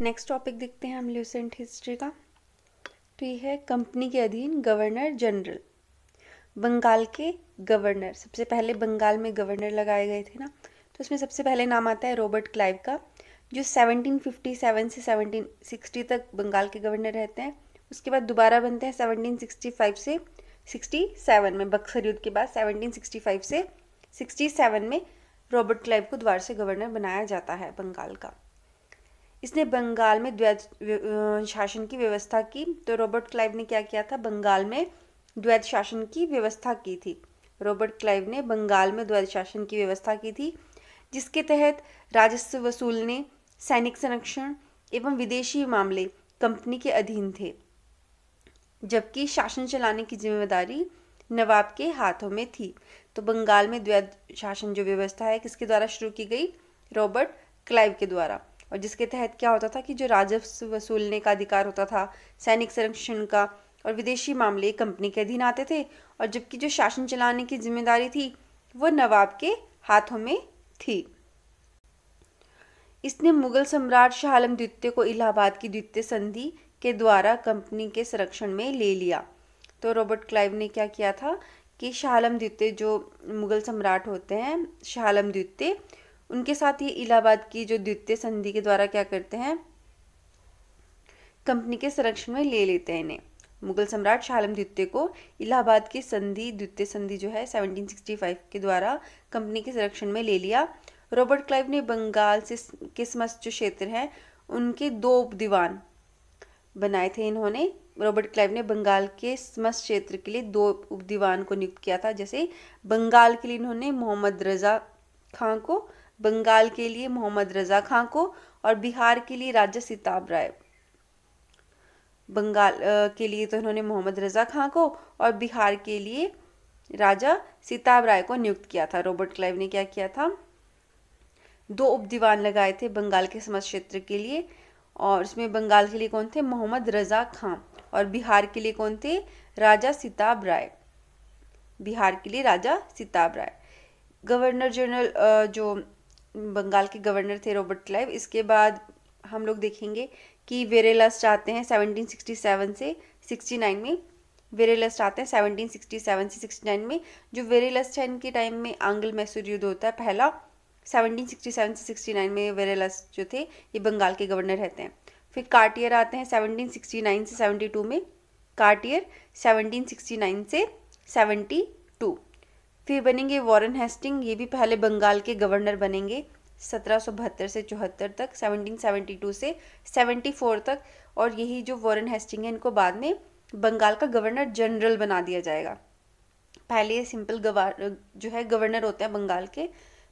next topic देखते हैं हम ल्यूसेंट हिस्ट्री का तो ये है कंपनी के अधीन गवर्नर जनरल बंगाल के गवर्नर सबसे पहले बंगाल में गवर्नर लगाए गए थे ना तो इसमें सबसे पहले नाम आता है रॉबर्ट क्लाइव का जो 1757 से 1760 तक बंगाल के गवर्नर रहते हैं उसके बाद दोबारा बनते हैं 1765 से 67 में बक्सर युद्ध के बाद 1765 से 67 में रॉबर्ट क्लाइव को द्वार से गवर्नर बनाया जाता है बंगाल का इसने बंगाल में द्वैत शासन की व्यवस्था की तो रॉबर्ट क्लाइव ने क्या किया था बंगाल में द्वैत शासन की व्यवस्था की थी रॉबर्ट क्लाइव ने बंगाल में द्वैत शासन की व्यवस्था की थी जिसके तहत राजस्व वसूलने सैनिक संरक्षण एवं विदेशी मामले कंपनी के अधीन थे जबकि शासन चलाने की जिम्मेदारी नवाब के हाथों में थी तो बंगाल में द्वैत शासन जो व्यवस्था है किसके द्वारा शुरू की गई रॉबर्ट क्लाइव के द्वारा और जिसके तहत क्या होता था कि जो राजस्व वसूलने का अधिकार होता था सैनिक संरक्षण का और विदेशी मामले कंपनी के अधीन आते थे और जबकि जो शासन चलाने की जिम्मेदारी थी वो नवाब के हाथों में थी इसने मुगल सम्राट शाह आलम द्वितीय को इलाहाबाद की द्वितीय संधि के द्वारा कंपनी के संरक्षण में ले लिया तो रॉबर्ट क्लाइव ने क्या किया था कि शाह आलम द्वितीय जो मुगल सम्राट होते हैं शाह आलम द्वितीय उनके साथ ही इलाहाबाद की जो द्वितीय संधि के द्वारा क्या करते हैं कंपनी के संरक्षण में ले लेते हैं इन्हें मुगल सम्राट शालम द्वितीय को इलाहाबाद की संधि द्वितीय संधि जो है 1765 के द्वारा कंपनी के संरक्षण में ले लिया रॉबर्ट क्लाइव ने बंगाल से के समस्त जो क्षेत्र हैं उनके दो उप दीवान बनाए थे इन्होंने रॉबर्ट क्लाइव ने बंगाल के समस्त क्षेत्र के लिए दो उप दीवान को नियुक्त किया था जैसे बंगाल के लिए इन्होंने मोहम्मद रजा खां को बंगाल के लिए मोहम्मद रज़ा खां को और बिहार के लिए राजा सिताब राय बंगाल के लिए तो इन्होंने मोहम्मद रज़ा खां को और बिहार के लिए राजा सिताब राय को नियुक्त किया था रॉबर्ट क्लाइव ने क्या किया था दो उप दीवान लगाए थे बंगाल के समाज क्षेत्र के लिए और इसमें बंगाल के लिए कौन थे मोहम्मद रज़ा खां और बिहार के लिए कौन थे राजा सिताब राय बिहार के लिए राजा सिताब राय गवर्नर जनरल जो बंगाल के गवर्नर थे रॉबर्ट क्लाइव इसके बाद हम लोग देखेंगे कि वेरेलस आते हैं 1767 से 69 में वेरेलस्ट आते हैं 1767 से 69 में जो वेरेलस है इनके टाइम में आंगल मैसूर युद्ध होता है पहला 1767 से 69 में वेरेलस जो थे ये बंगाल के गवर्नर रहते हैं फिर कार्टियर आते हैं 1769 से 72 में कार्टियर 1769 से फिर बनेंगे वॉरन हेस्टिंग ये भी पहले बंगाल के गवर्नर बनेंगे सत्रह से चौहत्तर तक 1772 से 74 तक और यही जो वॉरन हेस्टिंग है इनको बाद में बंगाल का गवर्नर जनरल बना दिया जाएगा पहले ये सिंपल गवार जो है गवर्नर होते हैं बंगाल के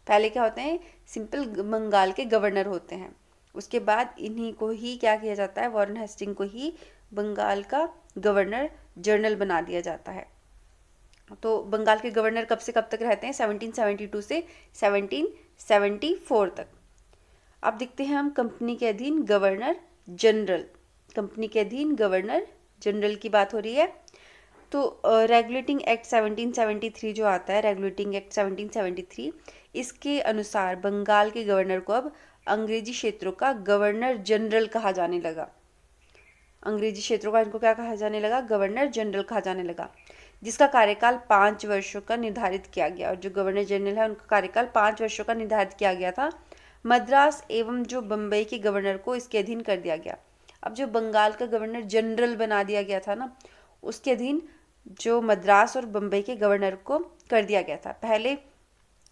पहले क्या होते हैं सिंपल बंगाल के गवर्नर होते हैं उसके बाद इन्हीं को ही क्या किया जाता है वॉरन हेस्टिंग को ही बंगाल का गवर्नर जनरल बना दिया जाता है तो बंगाल के गवर्नर कब से कब तक रहते हैं 1772 से 1774 तक अब देखते हैं हम कंपनी के अधीन गवर्नर जनरल कंपनी के अधीन गवर्नर जनरल की बात हो रही है तो रेगुलेटिंग एक्ट 1773 जो आता है रेगुलेटिंग एक्ट 1773 इसके अनुसार बंगाल के गवर्नर को अब अंग्रेजी क्षेत्रों का गवर्नर जनरल कहा जाने लगा अंग्रेजी क्षेत्रों का इनको क्या कहा जाने लगा गवर्नर जनरल कहा जाने लगा जिसका कार्यकाल पाँच वर्षों का निर्धारित किया गया और जो गवर्नर जनरल है उनका कार्यकाल पाँच वर्षों का निर्धारित किया गया था मद्रास एवं जो बम्बई के गवर्नर को इसके अधीन कर दिया गया अब जो बंगाल का गवर्नर जनरल बना दिया गया था ना उसके अधीन जो मद्रास और बम्बई के गवर्नर को कर दिया गया था पहले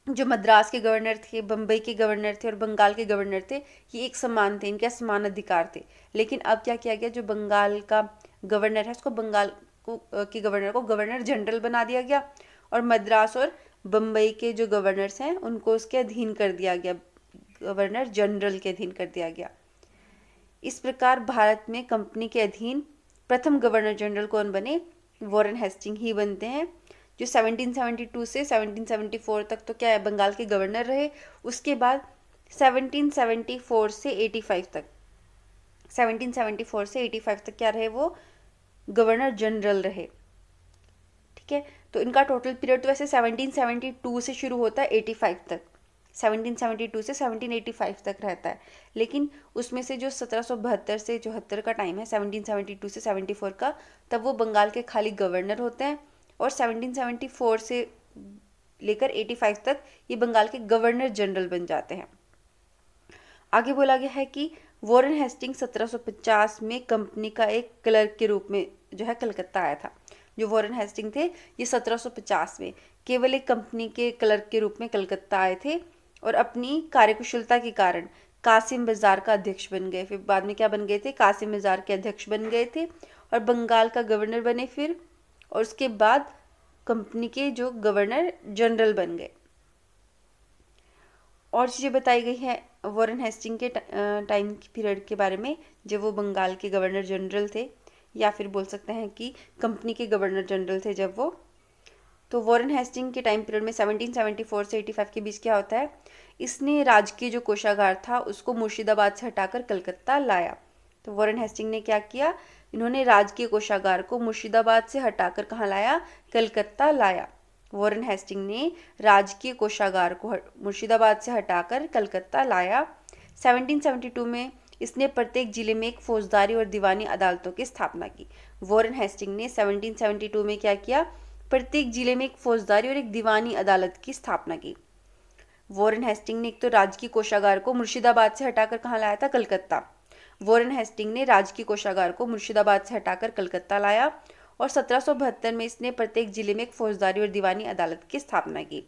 जो मद्रास के गवर्नर थे बम्बई के गवर्नर थे और बंगाल के गवर्नर थे ये एक समान थे इनके समान अधिकार थे लेकिन अब क्या किया गया जो बंगाल का गवर्नर है उसको बंगाल को के गवर्नर को गवर्नर जनरल बना दिया गया और मद्रास और बम्बई के जो गवर्नर्स हैं उनको उसके अधीन कर दिया गया गवर्नर जनरल के अधीन कर दिया गया इस प्रकार भारत में कंपनी के अधीन प्रथम गवर्नर जनरल कौन बने वॉरेन हेस्टिंग ही बनते हैं जो 1772 से 1774 तक तो क्या है बंगाल के गवर्नर रहे उसके बाद 1774 से 85 तक 1774 से 85 तक क्या रहे वो गवर्नर जनरल रहे ठीक है तो इनका टोटल पीरियड तो वैसे 1772 से शुरू होता है 85 तक 1772 से 1785 तक रहता है लेकिन उसमें से जो सत्रह से चौहत्तर का टाइम है 1772 से 74 का तब वो बंगाल के खाली गवर्नर होते हैं और 1774 से लेकर 85 तक ये बंगाल के गवर्नर जनरल बन जाते हैं आगे बोला गया है कि वॉरेन हेस्टिंग 1750 में कंपनी का एक क्लर्क के रूप में जो है कलकत्ता आया था जो वॉरेन हेस्टिंग थे ये 1750 में केवल एक कंपनी के क्लर्क के रूप में कलकत्ता आए थे और अपनी कार्यकुशलता के कारण कासिम बाजार का अध्यक्ष बन गए फिर बाद में क्या बन गए थे कासिम बाजार के अध्यक्ष बन गए थे और बंगाल का गवर्नर बने फिर और उसके बाद कंपनी के जो गवर्नर जनरल बन गए और चीज़ें बताई गई हैं वॉरन हेस्टिंग के टाइम पीरियड के बारे में जब वो बंगाल के गवर्नर जनरल थे या फिर बोल सकते हैं कि कंपनी के गवर्नर जनरल थे जब वो तो वॉरन हेस्टिंग के टाइम पीरियड में 1774 से 85 के बीच क्या होता है इसने राजकीय जो कोषागार था उसको मुर्शिदाबाद से हटाकर कलकत्ता लाया तो वॉरन हेस्टिंग ने क्या किया इन्होंने राजकीय कोषागार को मुर्शिदाबाद से हटाकर कहाँ लाया कलकत्ता लाया वॉरेन हेस्टिंग ने राजकीय कोषागार को मुर्शिदाबाद से हटाकर कलकत्ता लाया 1772 में इसने प्रत्येक जिले में एक फौजदारी और दीवानी अदालतों की स्थापना की वॉरेन हेस्टिंग ने 1772 में क्या किया प्रत्येक जिले में एक फौजदारी और एक दीवानी अदालत की स्थापना की वॉरेन हेस्टिंग ने एक तो राजकीय कोषागार को मुर्शिदाबाद से हटाकर कहाँ लाया था कलकत्ता वॉरेन हेस्टिंग ने राजकीय कोषागार को मुर्शिदाबाद से हटाकर कलकत्ता लाया और सत्रह में इसने प्रत्येक जिले में एक फौजदारी और दीवानी अदालत की स्थापना की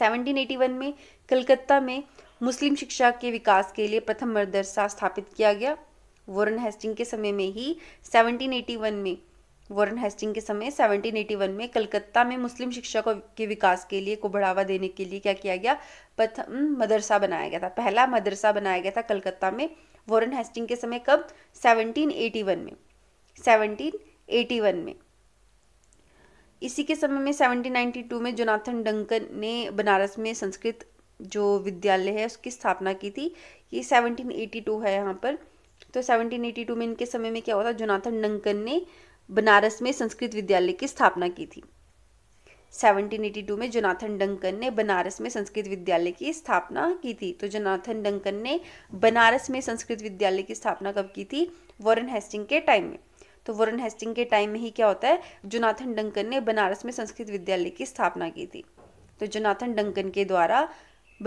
1781 में कलकत्ता में मुस्लिम शिक्षा के विकास के लिए प्रथम मदरसा स्थापित किया गया वॉरन हेस्टिंग के समय में ही 1781 में वॉरन हेस्टिंग के समय 1781 में कलकत्ता में मुस्लिम शिक्षा को के विकास के लिए को बढ़ावा देने के लिए क्या किया गया प्रथम मदरसा बनाया गया था पहला मदरसा बनाया गया था कलकत्ता में वॉरन हेस्टिंग के समय कब 1781 में सेवनटीन वन में इसी के समय में 1792 में जोनाथन डंकन ने बनारस में संस्कृत जो विद्यालय है उसकी स्थापना की थी ये 1782 है यहाँ पर तो 1782 में इनके समय में क्या हुआ था जोनाथन डंकन ने बनारस में संस्कृत विद्यालय की स्थापना की थी 1782 में जोनाथन डंकन ने बनारस में संस्कृत विद्यालय की स्थापना की थी तो जोनाथन डंकन ने बनारस में संस्कृत विद्यालय की स्थापना कब की थी वॉरन हेस्टिंग के टाइम में तो वॉरन हेस्टिंग के टाइम में ही क्या होता है जोनाथन डंकन ने बनारस में संस्कृत विद्यालय की स्थापना की थी तो जोनाथन डंकन के द्वारा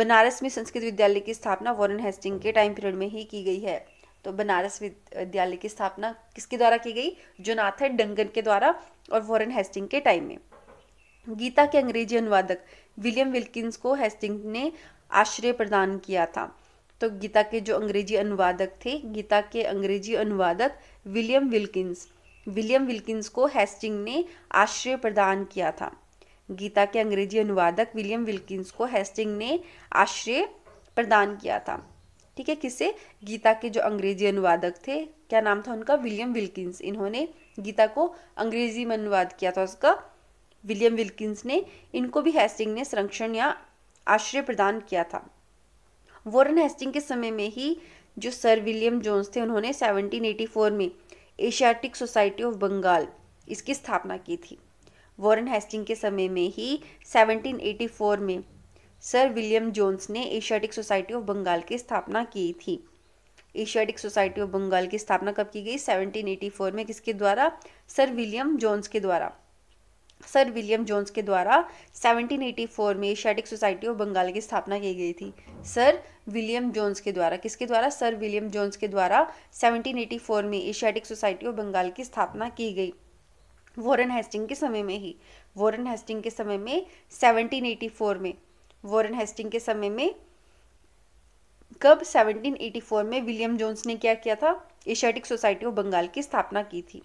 बनारस में संस्कृत विद्यालय की स्थापना वॉरन हेस्टिंग के टाइम पीरियड में ही की गई है तो बनारस विद्यालय की स्थापना किसके द्वारा की गई जोनाथन डंकन के द्वारा और वॉरन हेस्टिंग के टाइम में गीता के अंग्रेजी अनुवादक विलियम विल्किंस को हेस्टिंग ने आश्रय प्रदान किया था तो गीता के जो अंग्रेजी अनुवादक थे गीता के अंग्रेजी अनुवादक विलियम विल्किंस विलियम विल्किंस को हेस्टिंग ने आश्रय प्रदान किया था गीता के अंग्रेजी अनुवादक विलियम विल्किंस को हेस्टिंग ने आश्रय प्रदान किया था ठीक है किसे गीता के जो अंग्रेजी अनुवादक थे क्या नाम था उनका विलियम विल्किंस इन्होंने गीता को अंग्रेजी में अनुवाद किया था उसका विलियम विल्किंस ने इनको भी हेस्टिंग ने संरक्षण या आश्रय प्रदान किया था वॉरन हेस्टिंग के समय में ही जो सर विलियम जोन्स थे उन्होंने 1784 में एशियाटिक सोसाइटी ऑफ बंगाल इसकी स्थापना की थी वॉरन हेस्टिंग के समय में ही 1784 में सर विलियम जोन्स ने एशियाटिक सोसाइटी ऑफ बंगाल की स्थापना की थी एशियाटिक सोसाइटी ऑफ बंगाल की स्थापना कब की गई 1784 में किसके द्वारा सर विलियम जोन्स के द्वारा सर विलियम जोन्स के द्वारा 1784 में एशियाटिक सोसाइटी ऑफ बंगाल की स्थापना की गई थी सर विलियम जोन्स के द्वारा किसके द्वारा सर विलियम जोन्स के द्वारा 1784 में एशियाटिक सोसाइटी ऑफ बंगाल की स्थापना की गई वॉरेन हेस्टिंग के समय में ही वॉरेन हेस्टिंग के समय में 1784 में वॉरेन हेस्टिंग के समय में कब 1784 में विलियम जोन्स ने क्या किया था एशियाटिक सोसाइटी ऑफ बंगाल की स्थापना की थी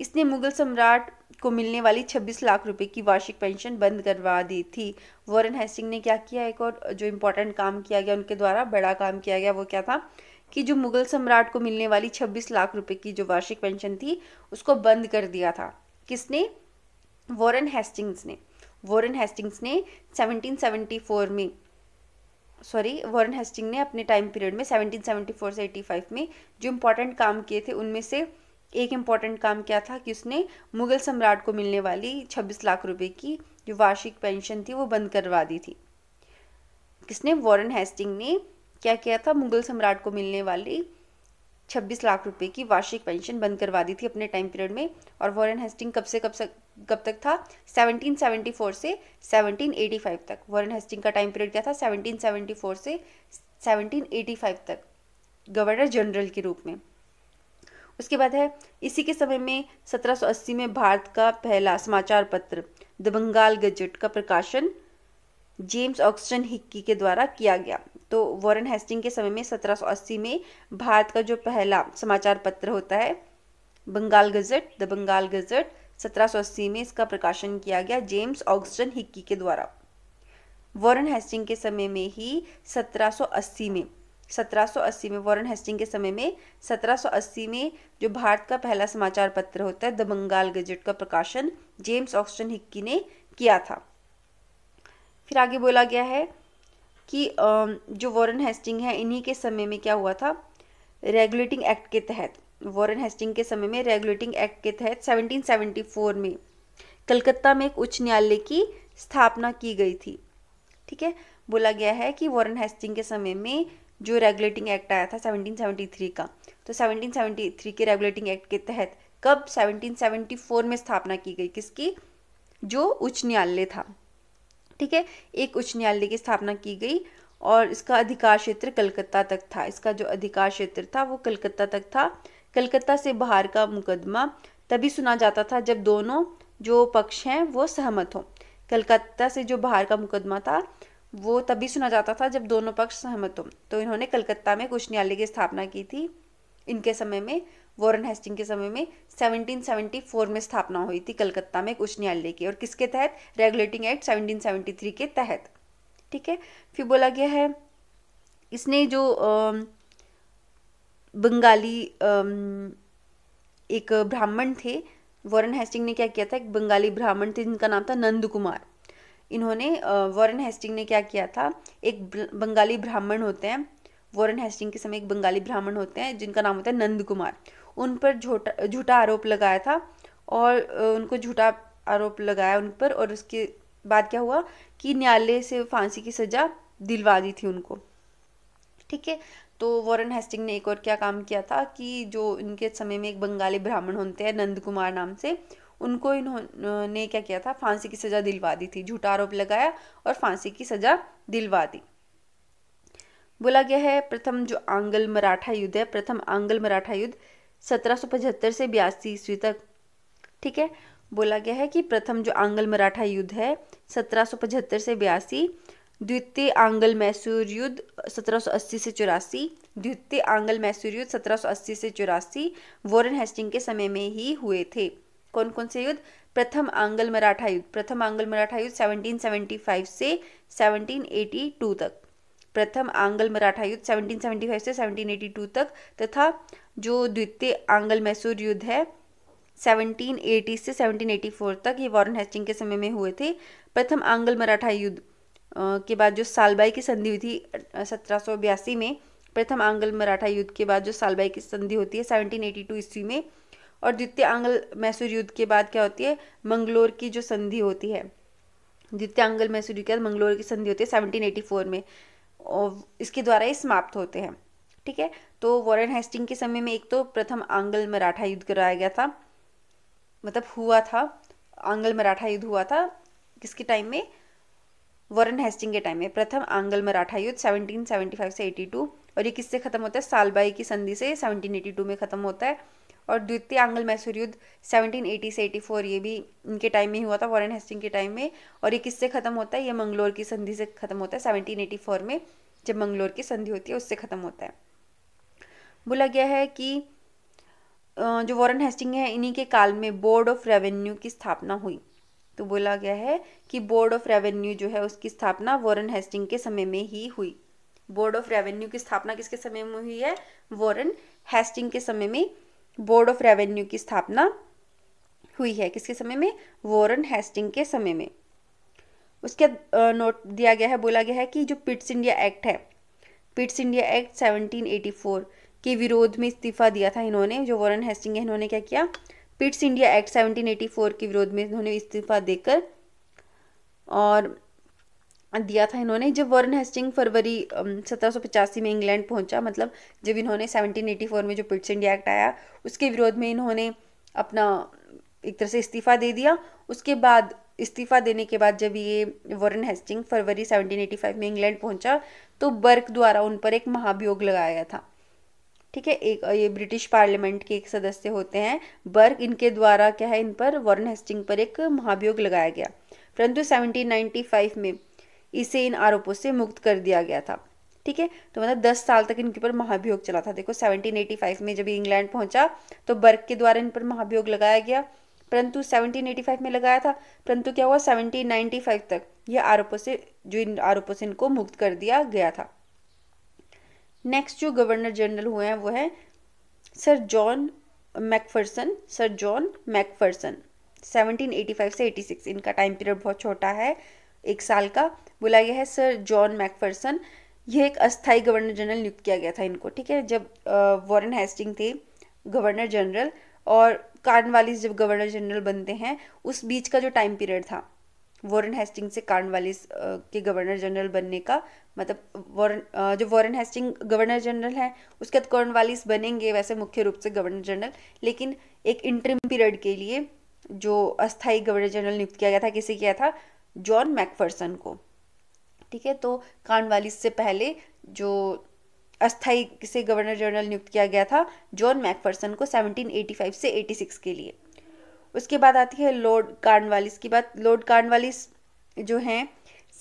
इसने मुगल सम्राट को मिलने वाली 26 लाख रुपए की वार्षिक पेंशन बंद करवा दी थी वॉरेन हेस्टिंग ने क्या किया एक और जो इम्पोर्टेंट काम किया गया उनके द्वारा बड़ा काम किया गया वो क्या था कि जो मुगल सम्राट को मिलने वाली 26 लाख रुपए की जो वार्षिक पेंशन थी उसको बंद कर दिया था किसने वॉरेन हेस्टिंग्स ने वॉरेन हेस्टिंग्स ने 1774 में सॉरी वॉरेन हेस्टिंग ने अपने टाइम पीरियड में 1774 से 85 में जो इम्पोर्टेंट काम किए थे उनमें से एक इम्पॉर्टेंट काम क्या था कि उसने मुगल सम्राट को मिलने वाली छब्बीस लाख रुपए की जो वार्षिक पेंशन थी वो बंद करवा दी थी किसने वॉरेन हेस्टिंग ने क्या किया था मुगल सम्राट को मिलने वाली छब्बीस लाख रुपए की वार्षिक पेंशन बंद करवा दी थी अपने टाइम पीरियड में और वॉरेन हेस्टिंग कब से कब से कब तक था 1774 से 1785 तक वॉरेन हेस्टिंग का टाइम पीरियड क्या था 1774 से 1785 तक गवर्नर जनरल के रूप में उसके बाद है इसी के समय में 1780 में भारत का पहला समाचार पत्र द बंगाल गजट का प्रकाशन जेम्स ऑक्सटन हिक्की के द्वारा किया गया तो वॉरेन हेस्टिंग के समय में 1780 में भारत का जो पहला समाचार पत्र होता है Bengal Gazette the Bengal Gazette 1780 में इसका प्रकाशन किया गया जेम्स ऑक्सटन हिक्की के द्वारा वॉरेन हेस्टिंग के समय में ही 1780 में 1780 में वॉरेन हेस्टिंग के समय में 1780 में जो भारत का पहला समाचार पत्र होता है द बंगाल गजट का प्रकाशन जेम्स ऑक्सटन हिक्की ने किया था फिर आगे बोला गया है कि जो वॉरेन हेस्टिंग है इन्हीं के समय में क्या हुआ था रेगुलेटिंग एक्ट के तहत वॉरेन हेस्टिंग के समय में रेगुलेटिंग एक्ट के तहत 1774 में कलकत्ता में एक उच्च न्यायालय की स्थापना की गई थी ठीक है बोला गया है कि वॉरेन हेस्टिंग के समय में जो रेगुलेटिंग एक्ट आया था 1773 का तो 1773 के रेगुलेटिंग एक्ट के तहत कब 1774 में स्थापना की गई किसकी जो उच्च न्यायालय था ठीक है एक उच्च न्यायालय की स्थापना की गई और इसका अधिकार क्षेत्र कलकत्ता तक था इसका जो अधिकार क्षेत्र था वो कलकत्ता तक था कलकत्ता से बाहर का मुकदमा तभी सुना जाता था जब दोनों जो पक्ष हैं वो सहमत हों कलकत्ता से जो बाहर का मुकदमा था वो तभी सुना जाता था जब दोनों पक्ष सहमत हो तो इन्होंने कलकत्ता में कुछ न्यायालय की स्थापना की थी इनके समय में वॉरन हेस्टिंग के समय में 1774 में स्थापना हुई थी कलकत्ता में उच्च न्यायालय की और किसके तहत रेगुलेटिंग एक्ट 1773 के तहत ठीक है फिर बोला गया है इसने जो बंगाली एक ब्राह्मण थे वॉरन हेस्टिंग ने क्या किया था एक बंगाली ब्राह्मण थे जिनका नाम था नंद कुमार इन्होंने वॉरेन हेस्टिंग ने क्या किया था एक बंगाली ब्राह्मण होते हैं वॉरेन हेस्टिंग के समय एक बंगाली ब्राह्मण होते हैं जिनका नाम होता है नंद कुमार उन पर झूठा झूठा आरोप लगाया था और उनको झूठा आरोप लगाया उन पर और उसके बाद क्या हुआ कि न्यायालय से फांसी की सज़ा दिलवा दी थी उनको ठीक है तो वॉरेन हेस्टिंग ने एक और क्या काम किया था कि जो इनके समय में एक बंगाली ब्राह्मण होते हैं नंद कुमार नाम से उनको इन्होंने क्या किया था फांसी की सजा दिलवा दी थी झूठा आरोप लगाया और फांसी की सजा दिलवा दी बोला गया है प्रथम जो आंगल मराठा युद्ध है प्रथम आंगल मराठा युद्ध सत्रह से बयासी ईस्वी तक ठीक है बोला गया है कि प्रथम जो आंगल मराठा युद्ध है सत्रह से बयासी द्वितीय आंगल मैसूर युद्ध 1780 से चौरासी द्वितीय आंगल मैसूर युद्ध 1780 से चौरासी वॉरेन हेस्टिंग के समय में ही हुए थे कौन कौन से युद्ध प्रथम आंगल मराठा युद्ध प्रथम आंगल मराठा युद्ध 1775 से 1782 तक प्रथम आंगल मराठा युद्ध 1775 से 1782 तक तथा जो द्वितीय आंगल मैसूर युद्ध है 1780 से 1784 तक ये वॉरन हेस्टिंग के समय में हुए थे प्रथम आंगल मराठा युद्ध के बाद जो सालबाई की संधि हुई थी सत्रह में प्रथम आंगल मराठा युद्ध के बाद जो सालबाई की संधि होती है 1782 ईस्वी में और द्वितीय आंग्ल मैसूर युद्ध के बाद क्या होती है मंगलोर की जो संधि होती है द्वितीय आंग्ल मैसूर युद्ध के बाद मंगलोर की संधि होती है सेवनटीन एटी फोर में और इसके द्वारा ये समाप्त होते हैं ठीक है तो वॉरेन हेस्टिंग के समय में एक तो प्रथम आंग्ल मराठा युद्ध कराया गया था मतलब हुआ था आंग्ल मराठा युद्ध हुआ था किसके टाइम में वॉरेन हेस्टिंग के टाइम में प्रथम आंग्ल मराठा युद्ध 1775 से 82 और ये किससे ख़त्म होता है सालबाई की संधि से 1782 में ख़त्म होता है और द्वितीय आंग्ल मैसूर युद्ध 1780 से 84 ये भी इनके टाइम में ही हुआ था वॉरन हेस्टिंग के टाइम में और ये किससे ख़त्म होता है ये मंगलोर की संधि से ख़त्म होता है 1784 में जब मंगलोर की संधि होती है उससे ख़त्म होता है बोला गया है कि जो वॉरन हेस्टिंग है इन्हीं के काल में बोर्ड ऑफ रेवेन्यू की स्थापना हुई तो बोला गया है कि बोर्ड ऑफ रेवेन्यू जो है उसकी स्थापना वॉरन हेस्टिंग के समय में ही हुई बोर्ड ऑफ रेवेन्यू की स्थापना किसके समय में हुई है वॉरन हेस्टिंग के समय में बोर्ड ऑफ रेवेन्यू की स्थापना हुई है किसके समय में वॉरन हेस्टिंग के समय में उसके नोट दिया गया है बोला गया है कि जो पिट्स इंडिया एक्ट है पिट्स इंडिया एक्ट 1784 के विरोध में इस्तीफा दिया था इन्होंने जो वॉरन हेस्टिंग है इन्होंने क्या किया पिट्स इंडिया एक्ट 1784 के विरोध में इन्होंने इस्तीफा देकर और दिया था इन्होंने जब वर्न हेस्टिंग फरवरी सत्रह में इंग्लैंड पहुंचा मतलब जब इन्होंने 1784 में जो पिट्स इंडिया एक्ट आया उसके विरोध में इन्होंने अपना एक तरह से इस्तीफा दे दिया उसके बाद इस्तीफा देने के बाद जब ये वर्न हेस्टिंग फरवरी 1785 में इंग्लैंड पहुंचा तो बर्क द्वारा उन पर एक महाभियोग लगाया गया था ठीक है एक ये ब्रिटिश पार्लियामेंट के एक सदस्य होते हैं बर्क इनके द्वारा क्या है इन पर वर्न हेस्टिंग पर एक महाभियोग लगाया गया परंतु 1795 में इसे इन आरोपों से मुक्त कर दिया गया था ठीक है तो मतलब दस साल तक इनके ऊपर महाभियोग चला था देखो 1785 में जब इंग्लैंड पहुंचा तो बर्क के द्वारा इन पर महाभियोग लगाया गया परंतु 1785 में लगाया था परंतु क्या हुआ 1795 तक यह आरोपों से जो इन आरोपों से इनको मुक्त कर दिया गया था नेक्स्ट जो गवर्नर जनरल हुए हैं वो है sir John Macpherson sir John Macpherson 1785 से 86 इनका टाइम पीरियड बहुत छोटा है एक साल का बोला गया है सर जॉन मैकफर्सन यह एक अस्थाई गवर्नर जनरल नियुक्त किया गया था इनको ठीक है जब वॉरेन हेस्टिंग थे गवर्नर जनरल और कार्नवालिस जब गवर्नर जनरल बनते हैं उस बीच का जो टाइम पीरियड था वॉरेन हेस्टिंग से कार्नवालिस के गवर्नर जनरल बनने का मतलब वॉरेन जो वॉरेन हेस्टिंग गवर्नर जनरल हैं उसके बाद कार्नवालिस बनेंगे वैसे मुख्य रूप से गवर्नर जनरल लेकिन एक इंटरम पीरियड के लिए जो अस्थाई गवर्नर जनरल नियुक्त किया गया था किसे किया था जॉन मैकफर्सन को ठीक है तो कांडवालिस से पहले जो अस्थाई से गवर्नर जनरल नियुक्त किया गया था जॉन मैकफर्सन को 1785 से 86 के लिए उसके बाद आती है लॉर्ड कार्नवालिस की बात लॉर्ड कार्नवालिस जो हैं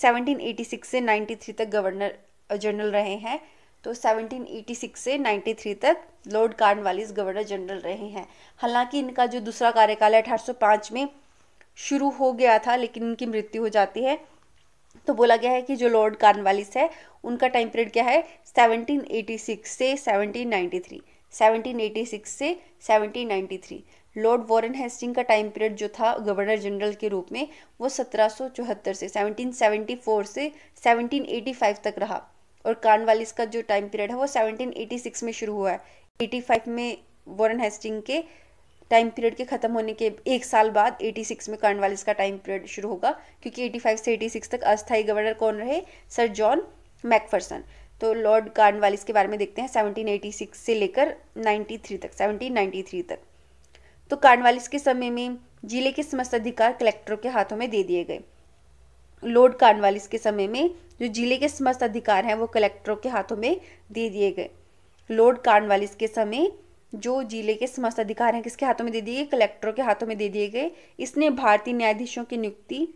1786 से 93 तक गवर्नर जनरल रहे हैं तो 1786 से 93 तक लॉर्ड कार्नवालिस गवर्नर जनरल रहे हैं हालांकि इनका जो दूसरा कार्यकाल है अठारह में शुरू हो गया था लेकिन इनकी मृत्यु हो जाती है तो बोला गया है कि जो लॉर्ड कार्नवालिस है उनका टाइम पीरियड क्या है 1786 से 1793 1786 से 1793 लॉर्ड वॉरेन हेस्टिंग का टाइम पीरियड जो था गवर्नर जनरल के रूप में वो 1774 से 1774 से 1785 तक रहा और कार्नवालिस का जो टाइम पीरियड है वो 1786 में शुरू हुआ है 85 में वॉरेन हेस्टिंग के टाइम पीरियड के ख़त्म होने के एक साल बाद 86 में कार्नवालिस का टाइम पीरियड शुरू होगा क्योंकि 85 से 86 तक अस्थायी गवर्नर कौन रहे सर जॉन मैकफर्सन तो लॉर्ड कार्नवालिस के बारे में देखते हैं 1786 से लेकर 93 तक 1793 तक तो कार्नवालिस के समय में जिले के समस्त अधिकार कलेक्टरों के हाथों में दे दिए गए लॉर्ड कार्नवालिस के समय में जो जिले के समस्त अधिकार हैं वो कलेक्टरों के हाथों में दे दिए गए लॉर्ड कार्नवालिस के समय जो जिले के समस्त अधिकार हैं किसके हाथों में दे दिए गए कलेक्टरों के हाथों में दे दिए गए इसने भारतीय न्यायाधीशों की नियुक्ति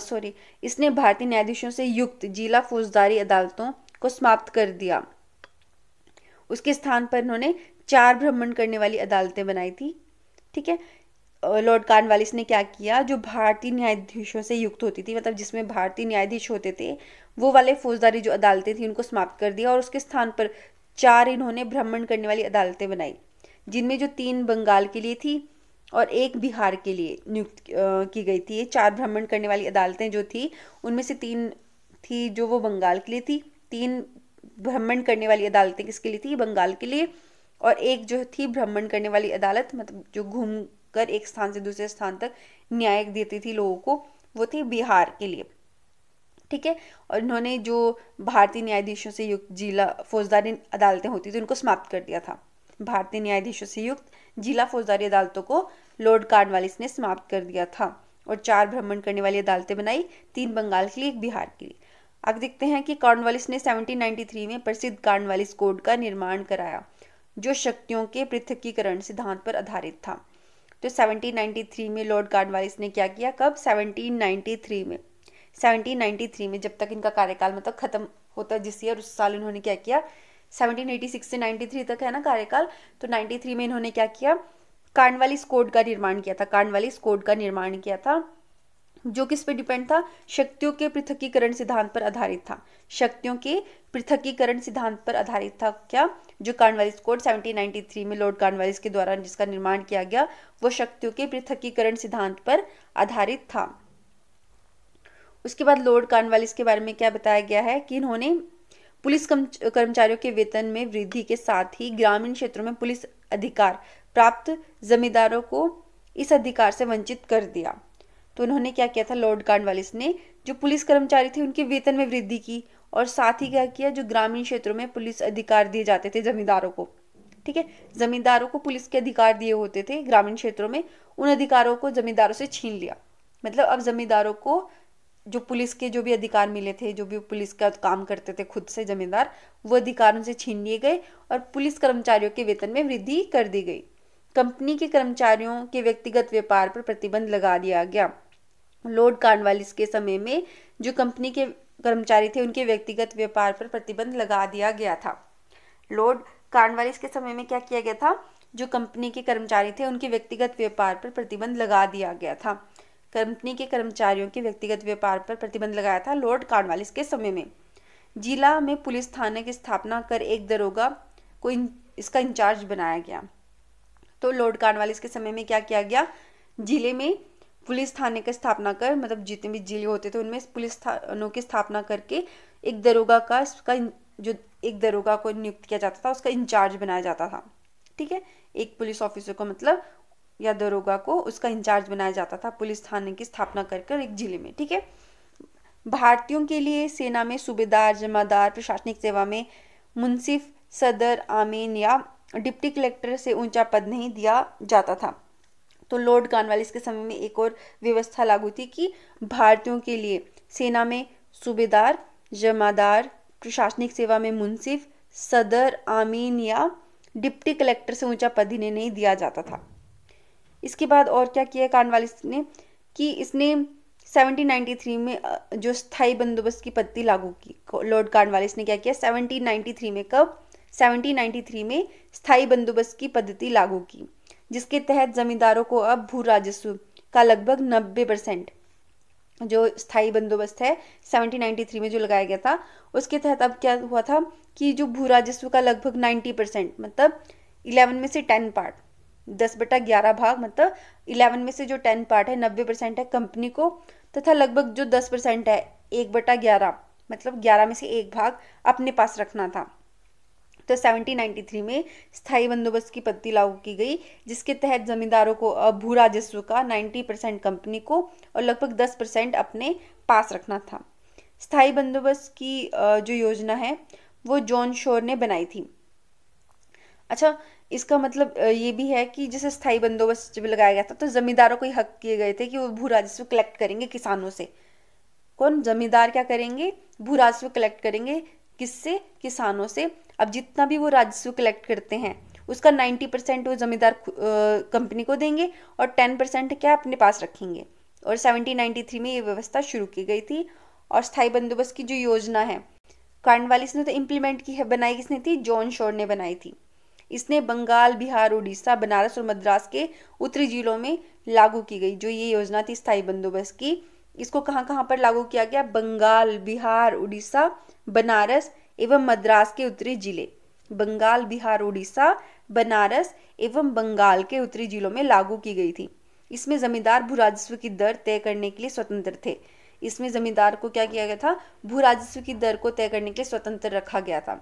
सॉरी इसने भारतीय न्यायाधीशों से युक्त जिला फौजदारी अदालतों को समाप्त कर दिया उसके स्थान पर उन्होंने चार भ्रमण करने वाली अदालतें बनाई थी ठीक है लॉर्ड कार्न वालिस ने क्या किया जो भारतीय न्यायाधीशों से युक्त होती थी मतलब जिसमें भारतीय न्यायाधीश होते थे वो वाले फौजदारी जो अदालतें थी उनको समाप्त कर दिया और उसके स्थान पर चार इन्होंने भ्रमण करने वाली अदालतें बनाई जिनमें जो तीन बंगाल के लिए थी और एक बिहार के लिए नियुक्त की गई थी ये चार भ्रमण करने वाली अदालतें जो थी उनमें से तीन थी जो वो बंगाल के लिए थी तीन भ्रमण करने वाली अदालतें किसके लिए थी बंगाल के लिए और एक जो थी भ्रमण करने वाली अदालत मतलब जो घूम कर एक स्थान से दूसरे स्थान तक न्याय देती थी लोगों को वो थी बिहार के लिए ठीक है और इन्होंने जो भारतीय न्यायाधीशों से युक्त जिला फौजदारी अदालतें होती थी उनको समाप्त कर दिया था भारतीय न्यायाधीशों से युक्त जिला फौजदारी अदालतों को लॉर्ड कार्नवालिस ने समाप्त कर दिया था और चार भ्रमण करने वाली अदालतें बनाई तीन बंगाल के लिए एक बिहार के लिए अब देखते हैं कि कार्नवालिस ने 1793 में प्रसिद्ध कार्नवालिस कोड का निर्माण कराया जो शक्तियों के पृथकीकरण सिद्धांत पर आधारित था तो 1793 में लॉर्ड कार्नवालिस ने क्या किया कब 1793 में 1793 में जब तक इनका कार्यकाल मतलब ख़त्म होता है जिस ईयर उस साल इन्होंने क्या किया 1786 से 93 तक है ना कार्यकाल तो 93 में इन्होंने क्या किया कार्नवाली कोड का निर्माण किया था कार्नवाली स्कोड का निर्माण किया था जो किस पे डिपेंड था शक्तियों के पृथकीकरण सिद्धांत पर आधारित था शक्तियों के पृथकीकरण सिद्धांत पर आधारित था क्या जो कार्नवालिस कोड 1793 में लॉर्ड कार्नवालिस के द्वारा जिसका निर्माण किया गया वो शक्तियों के पृथकीकरण सिद्धांत पर आधारित था उसके बाद लॉर्ड कार्नवालिस के बारे में क्या बताया गया है कि इन्होंने पुलिस कर्मचारियों के वेतन में वृद्धि के साथ ही ग्रामीण क्षेत्रों में पुलिस अधिकार प्राप्त जमींदारों को इस अधिकार से वंचित कर दिया तो उन्होंने क्या किया था लॉर्ड कार्नवालिस ने जो पुलिस कर्मचारी थे उनके वेतन में वृद्धि की और साथ ही क्या किया जो ग्रामीण क्षेत्रों में पुलिस अधिकार दिए जाते थे जमींदारों को ठीक है जमींदारों को पुलिस के अधिकार दिए होते थे ग्रामीण क्षेत्रों में उन अधिकारों को जमींदारों से छीन लिया मतलब अब जमींदारों को जो पुलिस के जो भी अधिकार मिले थे जो भी पुलिस का काम करते थे खुद से जमींदार वो अधिकार उनसे छीन लिए गए और पुलिस कर्मचारियों के वेतन में वृद्धि कर दी गई कंपनी के कर्मचारियों के व्यक्तिगत व्यापार पर प्रतिबंध लगा दिया गया लोड कार्नवालिस के समय में जो कंपनी के कर्मचारी थे उनके व्यक्तिगत व्यापार पर प्रतिबंध लगा दिया गया था लोड कार्नवालिस के समय में क्या किया गया था जो कंपनी के कर्मचारी थे उनके व्यक्तिगत व्यापार पर प्रतिबंध लगा दिया गया था कंपनी के कर्मचारियों के व्यक्तिगत व्यापार पर प्रतिबंध लगाया था लॉर्ड कार्नवालिस के समय में जिला में पुलिस थाने की स्थापना कर एक दरोगा को इन, इसका इंचार्ज बनाया गया तो लॉर्ड कार्नवालिस के समय में क्या किया गया जिले में पुलिस थाने की स्थापना कर मतलब जितने भी जिले होते थे उनमें पुलिस थानों की स्थापना करके एक दरोगा का इसका जो एक दरोगा को नियुक्त किया जाता था उसका इंचार्ज बनाया जाता था ठीक है एक पुलिस ऑफिसर को मतलब या दरोगा को उसका इंचार्ज बनाया जाता था पुलिस थाने की स्थापना कर कर एक जिले में ठीक है भारतीयों के लिए सेना में सूबेदार जमादार प्रशासनिक सेवा में मुंसिफ सदर आमीन या डिप्टी कलेक्टर से ऊंचा पद नहीं दिया जाता था तो लॉर्ड कॉर्नवालिस के समय में एक और व्यवस्था लागू थी कि भारतीयों के लिए सेना में सूबेदार जमादार प्रशासनिक सेवा में मुंसिफ सदर आमीन या डिप्टी कलेक्टर से ऊंचा पद इन्हें नहीं दिया जाता था इसके बाद और क्या किया कानवालिस ने कि इसने 1793 में जो स्थाई बंदोबस्त की पद्धति लागू की लॉर्ड कार्नवालिस ने क्या किया 1793 में कब 1793 में स्थाई बंदोबस्त की पद्धति लागू की जिसके तहत जमींदारों को अब भू राजस्व का लगभग 90 परसेंट जो स्थाई बंदोबस्त है 1793 में जो लगाया गया था उसके तहत अब क्या हुआ था कि जो भू राजस्व का लगभग 90 परसेंट मतलब 11 में से 10 पार्ट दस बटा ग्यारह भाग मतलब इलेवन में से जो टेन पार्ट है नब्बे परसेंट है कंपनी को तथा लगभग जो दस परसेंट है एक बटा ग्यारह मतलब ग्यारह में से एक भाग अपने पास रखना था तो 1793 में स्थायी बंदोबस्त की पद्धति लागू की गई जिसके तहत जमींदारों को भू राजस्व का 90 परसेंट कंपनी को और लगभग 10 परसेंट अपने पास रखना था स्थायी बंदोबस्त की जो योजना है वो जॉन शोर ने बनाई थी अच्छा इसका मतलब ये भी है कि जैसे स्थायी बंदोबस्त जब लगाया गया था तो जमींदारों को ही हक किए गए थे कि वो भू राजस्व कलेक्ट करेंगे किसानों से कौन जमींदार क्या करेंगे भू राजस्व कलेक्ट करेंगे किससे किसानों से अब जितना भी वो राजस्व कलेक्ट करते हैं उसका नाइन्टी परसेंट वो ज़मींदार कंपनी को देंगे और टेन परसेंट क्या अपने पास रखेंगे और सेवनटीन नाइन्टी थ्री में ये व्यवस्था शुरू की गई थी और स्थायी बंदोबस्त की जो योजना है कांडवाली ने तो इम्प्लीमेंट की है बनाई किसने थी जॉन शोर ने बनाई थी इसने बंगाल बिहार उड़ीसा बनारस और मद्रास के उत्तरी जिलों में लागू की गई जो ये योजना थी स्थायी बंदोबस्त की इसको कहाँ कहाँ पर लागू किया गया बंगाल बिहार उड़ीसा बनारस एवं मद्रास के उत्तरी जिले बंगाल बिहार उड़ीसा बनारस एवं बंगाल के उत्तरी जिलों में लागू की गई थी इसमें जमींदार भू राजस्व की दर तय करने के लिए स्वतंत्र थे इसमें जमींदार को क्या किया गया था भू राजस्व की दर को तय करने के लिए स्वतंत्र रखा गया था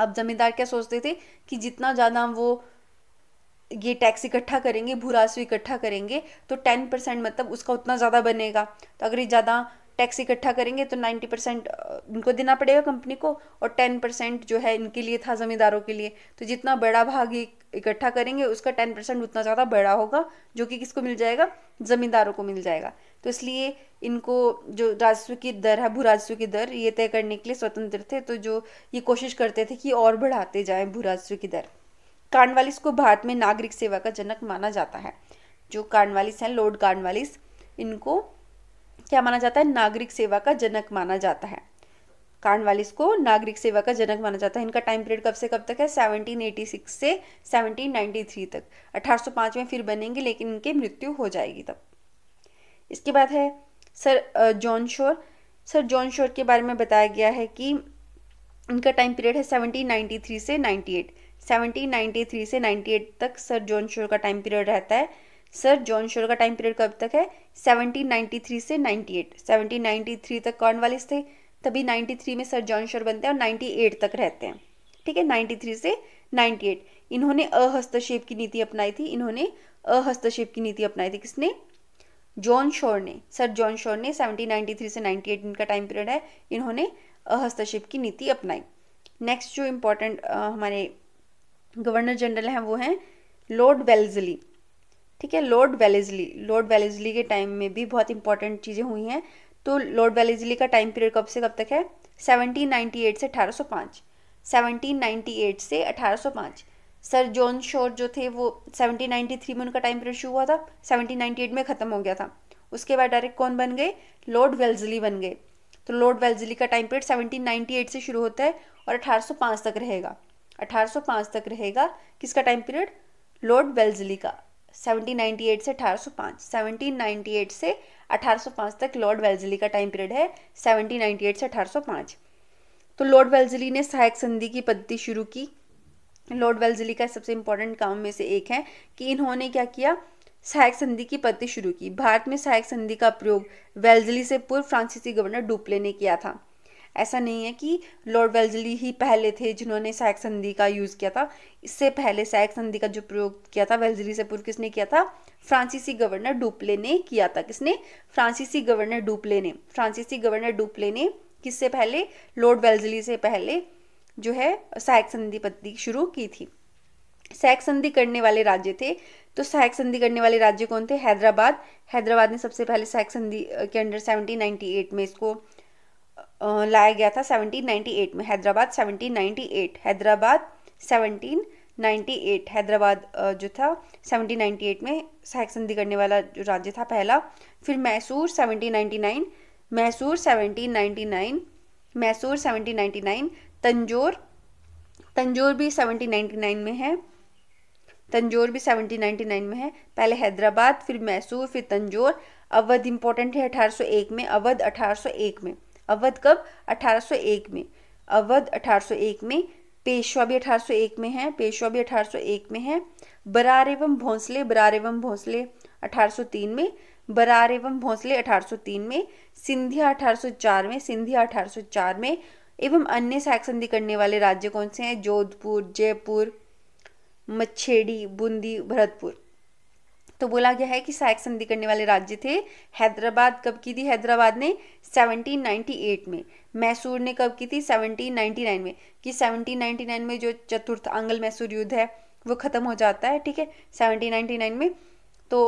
अब जमींदार क्या सोचते थे कि जितना ज़्यादा हम वो ये टैक्स इकट्ठा करेंगे भूरासु इकट्ठा करेंगे तो टेन परसेंट मतलब उसका उतना ज़्यादा बनेगा तो अगर ये ज़्यादा टैक्स इकट्ठा करेंगे तो नाइन्टी परसेंट इनको देना पड़ेगा कंपनी को और टेन परसेंट जो है इनके लिए था ज़मींदारों के लिए तो जितना बड़ा भाग इकट्ठा करेंगे उसका टेन परसेंट उतना ज़्यादा बड़ा होगा जो कि किसको मिल जाएगा ज़मींदारों को मिल जाएगा तो इसलिए इनको जो राजस्व की दर है भू राजस्व की दर ये तय करने के लिए स्वतंत्र थे तो जो ये कोशिश करते थे कि और बढ़ाते जाएँ भू राजस्व की दर कार्नवालिस को भारत में नागरिक सेवा का जनक माना जाता है जो कार्नवालिस हैं लॉर्ड कार्नवालिस इनको क्या माना जाता है नागरिक सेवा का जनक माना जाता है कार्डवालिस को नागरिक सेवा का जनक माना जाता है इनका टाइम पीरियड कब से कब तक है 1786 से 1793 तक 1805 में फिर बनेंगे लेकिन इनकी मृत्यु हो जाएगी तब इसके बाद है sir John Shore sir John Shore के बारे में बताया गया है कि इनका टाइम पीरियड है 1793 से 98 1793 से 98 तक सर जॉन शोर का टाइम पीरियड रहता है सर जॉन शोर का टाइम पीरियड कब तक है 1793 से 98 1793 तक कॉर्नवालिस थे तभी 93 में सर जॉन शोर बनते हैं और 98 तक रहते हैं ठीक है 93 से 98 इन्होंने अहस्तक्षेप की नीति अपनाई थी इन्होंने अहस्तक्षेप की नीति अपनाई थी किसने जॉन शोर ने सर जॉन शोर ने 1793 से 98 इनका टाइम पीरियड है इन्होंने अहस्तक्षेप की नीति अपनाई नेक्स्ट जो इम्पोर्टेंट हमारे गवर्नर जनरल हैं वो हैं लॉर्ड वेल्जली ठीक है लॉर्ड वेलेजली लॉर्ड वेलेजली के टाइम में भी बहुत इंपॉर्टेंट चीज़ें हुई हैं तो लॉर्ड वेलेजली का टाइम पीरियड कब से कब तक है 1798 से 1805 1798 से 1805 सर जॉन शोर जो थे वो 1793 में उनका टाइम पीरियड शुरू हुआ था 1798 में ख़त्म हो गया था उसके बाद डायरेक्ट कौन बन गए लॉर्ड वेल्जली बन गए तो लॉर्ड वेल्जली का टाइम पीरियड 1798 से शुरू होता है और 1805 तक रहेगा 1805 तक रहेगा किसका टाइम पीरियड लॉर्ड वेल्जली का 1798 से 1805 1798 से 1805 तक लॉर्ड वेल्जली का टाइम पीरियड है 1798 से 1805 तो लॉर्ड वेल्जली ने सहायक संधि की पद्धति शुरू की लॉर्ड वेल्जली का सबसे इंपॉर्टेंट काम में से एक है कि इन्होंने क्या किया सहायक संधि की पद्धति शुरू की भारत में सहायक संधि का प्रयोग वेल्जली से पूर्व फ्रांसीसी गवर्नर डुप्ले ने किया था ऐसा नहीं है कि लॉर्ड वेल्जली ही पहले थे जिन्होंने सैक संधि का यूज़ किया था इससे पहले सैक संधि का जो प्रयोग किया था वेल्जली से पूर्व किसने किया था फ्रांसीसी गवर्नर डुपले ने किया था किसने फ्रांसीसी गवर्नर डुपले ने फ्रांसीसी गवर्नर डुपले ने किससे पहले लॉर्ड वेल्जली से पहले जो है सैक संधि पद्धति शुरू की थी सैक संधि करने वाले राज्य थे तो सहायक संधि करने वाले राज्य कौन थे हैदराबाद हैदराबाद ने सबसे पहले सहायक संधि के अंडर 1798 में इसको लाया गया था 1798 में हैदराबाद 1798 हैदराबाद 1798 हैदराबाद जो था 1798 में सहायक संधि करने वाला जो राज्य था पहला फिर मैसूर 1799 मैसूर 1799 मैसूर 1799 तंजोर तंजोर भी 1799 में है तंजोर भी 1799 में है पहले हैदराबाद फिर मैसूर फिर तंजोर अवध इम्पोर्टेंट है 1801 में अवध 1801 में अवध कब 1801 में अवध 1801 में पेशवा भी 1801 में है पेशवा भी 1801 में है बरार एवं भोंसले बरार एवं भोंसले 1803 में बरार एवं भोंसले 1803 में सिंधिया 1804 में सिंधिया 1804 में एवं अन्य सहायक संधि करने वाले राज्य कौन से हैं जोधपुर जयपुर मच्छेड़ी बूंदी भरतपुर तो बोला गया है कि सहायक संधि करने वाले राज्य थे हैदराबाद कब की थी हैदराबाद ने 1798 में मैसूर ने कब की थी 1799 में कि 1799 में जो चतुर्थ आंगल मैसूर युद्ध है वो ख़त्म हो जाता है ठीक है 1799 में तो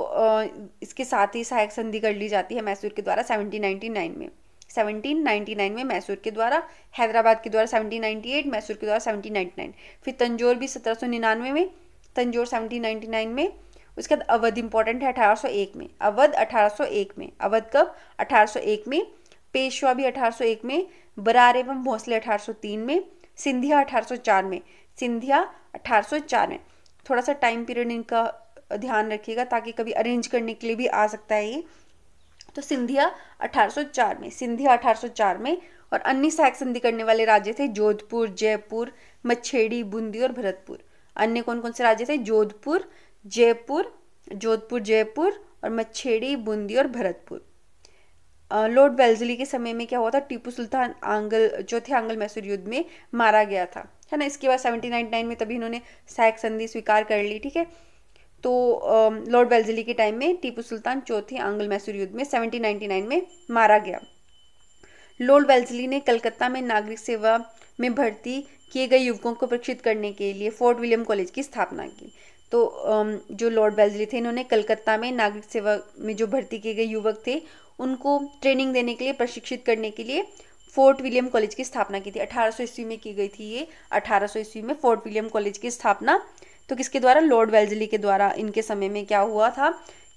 इसके साथ ही सहायक संधि कर ली जाती है मैसूर के द्वारा 1799 में 1799 में मैसूर के द्वारा हैदराबाद के द्वारा 1798 मैसूर के द्वारा 1799 फिर तंजोर भी 1799 में तंजोर 1799 में उसके बाद अवध इंपॉर्टेंट है 1801 में अवध 1801 में अवध कब 1801 में पेशवा भी 1801 में बरार एवं भोसले 1803 में सिंधिया 1804 में सिंधिया 1804 में थोड़ा सा टाइम पीरियड इनका ध्यान रखिएगा ताकि कभी अरेंज करने के लिए भी आ सकता है ये तो सिंधिया 1804 में सिंधिया 1804 में और अन्य सहायक संधि करने वाले राज्य थे जोधपुर जयपुर मच्छेड़ी बूंदी और भरतपुर अन्य कौन कौन से राज्य थे जोधपुर जयपुर जोधपुर जयपुर और मच्छेड़ी बूंदी और भरतपुर लॉर्ड वेल्जली के समय में क्या हुआ था टीपू सुल्तान आंगल जो थे आंगल मैसूर युद्ध में मारा गया था है ना इसके बाद सेवनटीन नाइनटी में तभी इन्होंने सहायक संधि स्वीकार कर ली ठीक है तो लॉर्ड वेल्जली के टाइम में टीपू सुल्तान चौथे आंगल मैसूर युद्ध में सेवनटीन नाइनटी नाइन में मारा गया लॉर्ड वेल्जली ने कलकत्ता में नागरिक सेवा में भर्ती किए गए युवकों को प्रशिक्षित करने के लिए फोर्ट विलियम कॉलेज की स्थापना की तो जो लॉर्ड बेल्जरी थे इन्होंने कलकत्ता में नागरिक सेवा में जो भर्ती किए गए युवक थे उनको ट्रेनिंग देने के लिए प्रशिक्षित करने के लिए फोर्ट विलियम कॉलेज की स्थापना की थी 1800 ईस्वी में की गई थी ये 1800 ईस्वी में फोर्ट विलियम कॉलेज की स्थापना तो किसके द्वारा लॉर्ड वेल्जली के द्वारा इनके समय में क्या हुआ था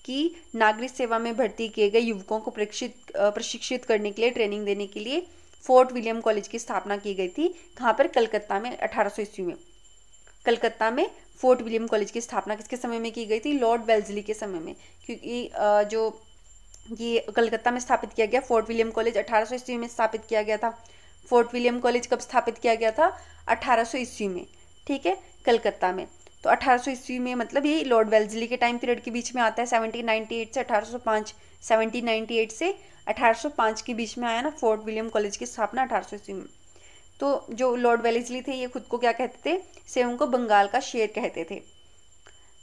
कि नागरिक सेवा में भर्ती किए गए युवकों को प्रशिक्षित प्रशिक्षित करने के लिए ट्रेनिंग देने के लिए फोर्ट विलियम कॉलेज की स्थापना की गई थी कहाँ पर कलकत्ता में अठारह ईस्वी में कलकत्ता में फोर्ट विलियम कॉलेज की स्थापना किसके समय में की गई थी लॉर्ड वेल्जली के समय में क्योंकि जो ये कलकत्ता में स्थापित किया गया फोर्ट विलियम कॉलेज अठारह ईस्वी में स्थापित किया गया था फोर्ट विलियम कॉलेज कब स्थापित किया गया था अठारह ईस्वी में ठीक है कलकत्ता में तो अठारह ईस्वी में मतलब ये लॉर्ड वेल्जली के टाइम पीरियड के बीच में आता है सेवनटीन से अठारह सौ से अठारह के बीच में आया ना फोर्ट विलियम कॉलेज की स्थापना अठारह ईस्वी में तो जो लॉर्ड वेलिजली थे ये खुद को क्या कहते थे स्वयं को बंगाल का शेर कहते थे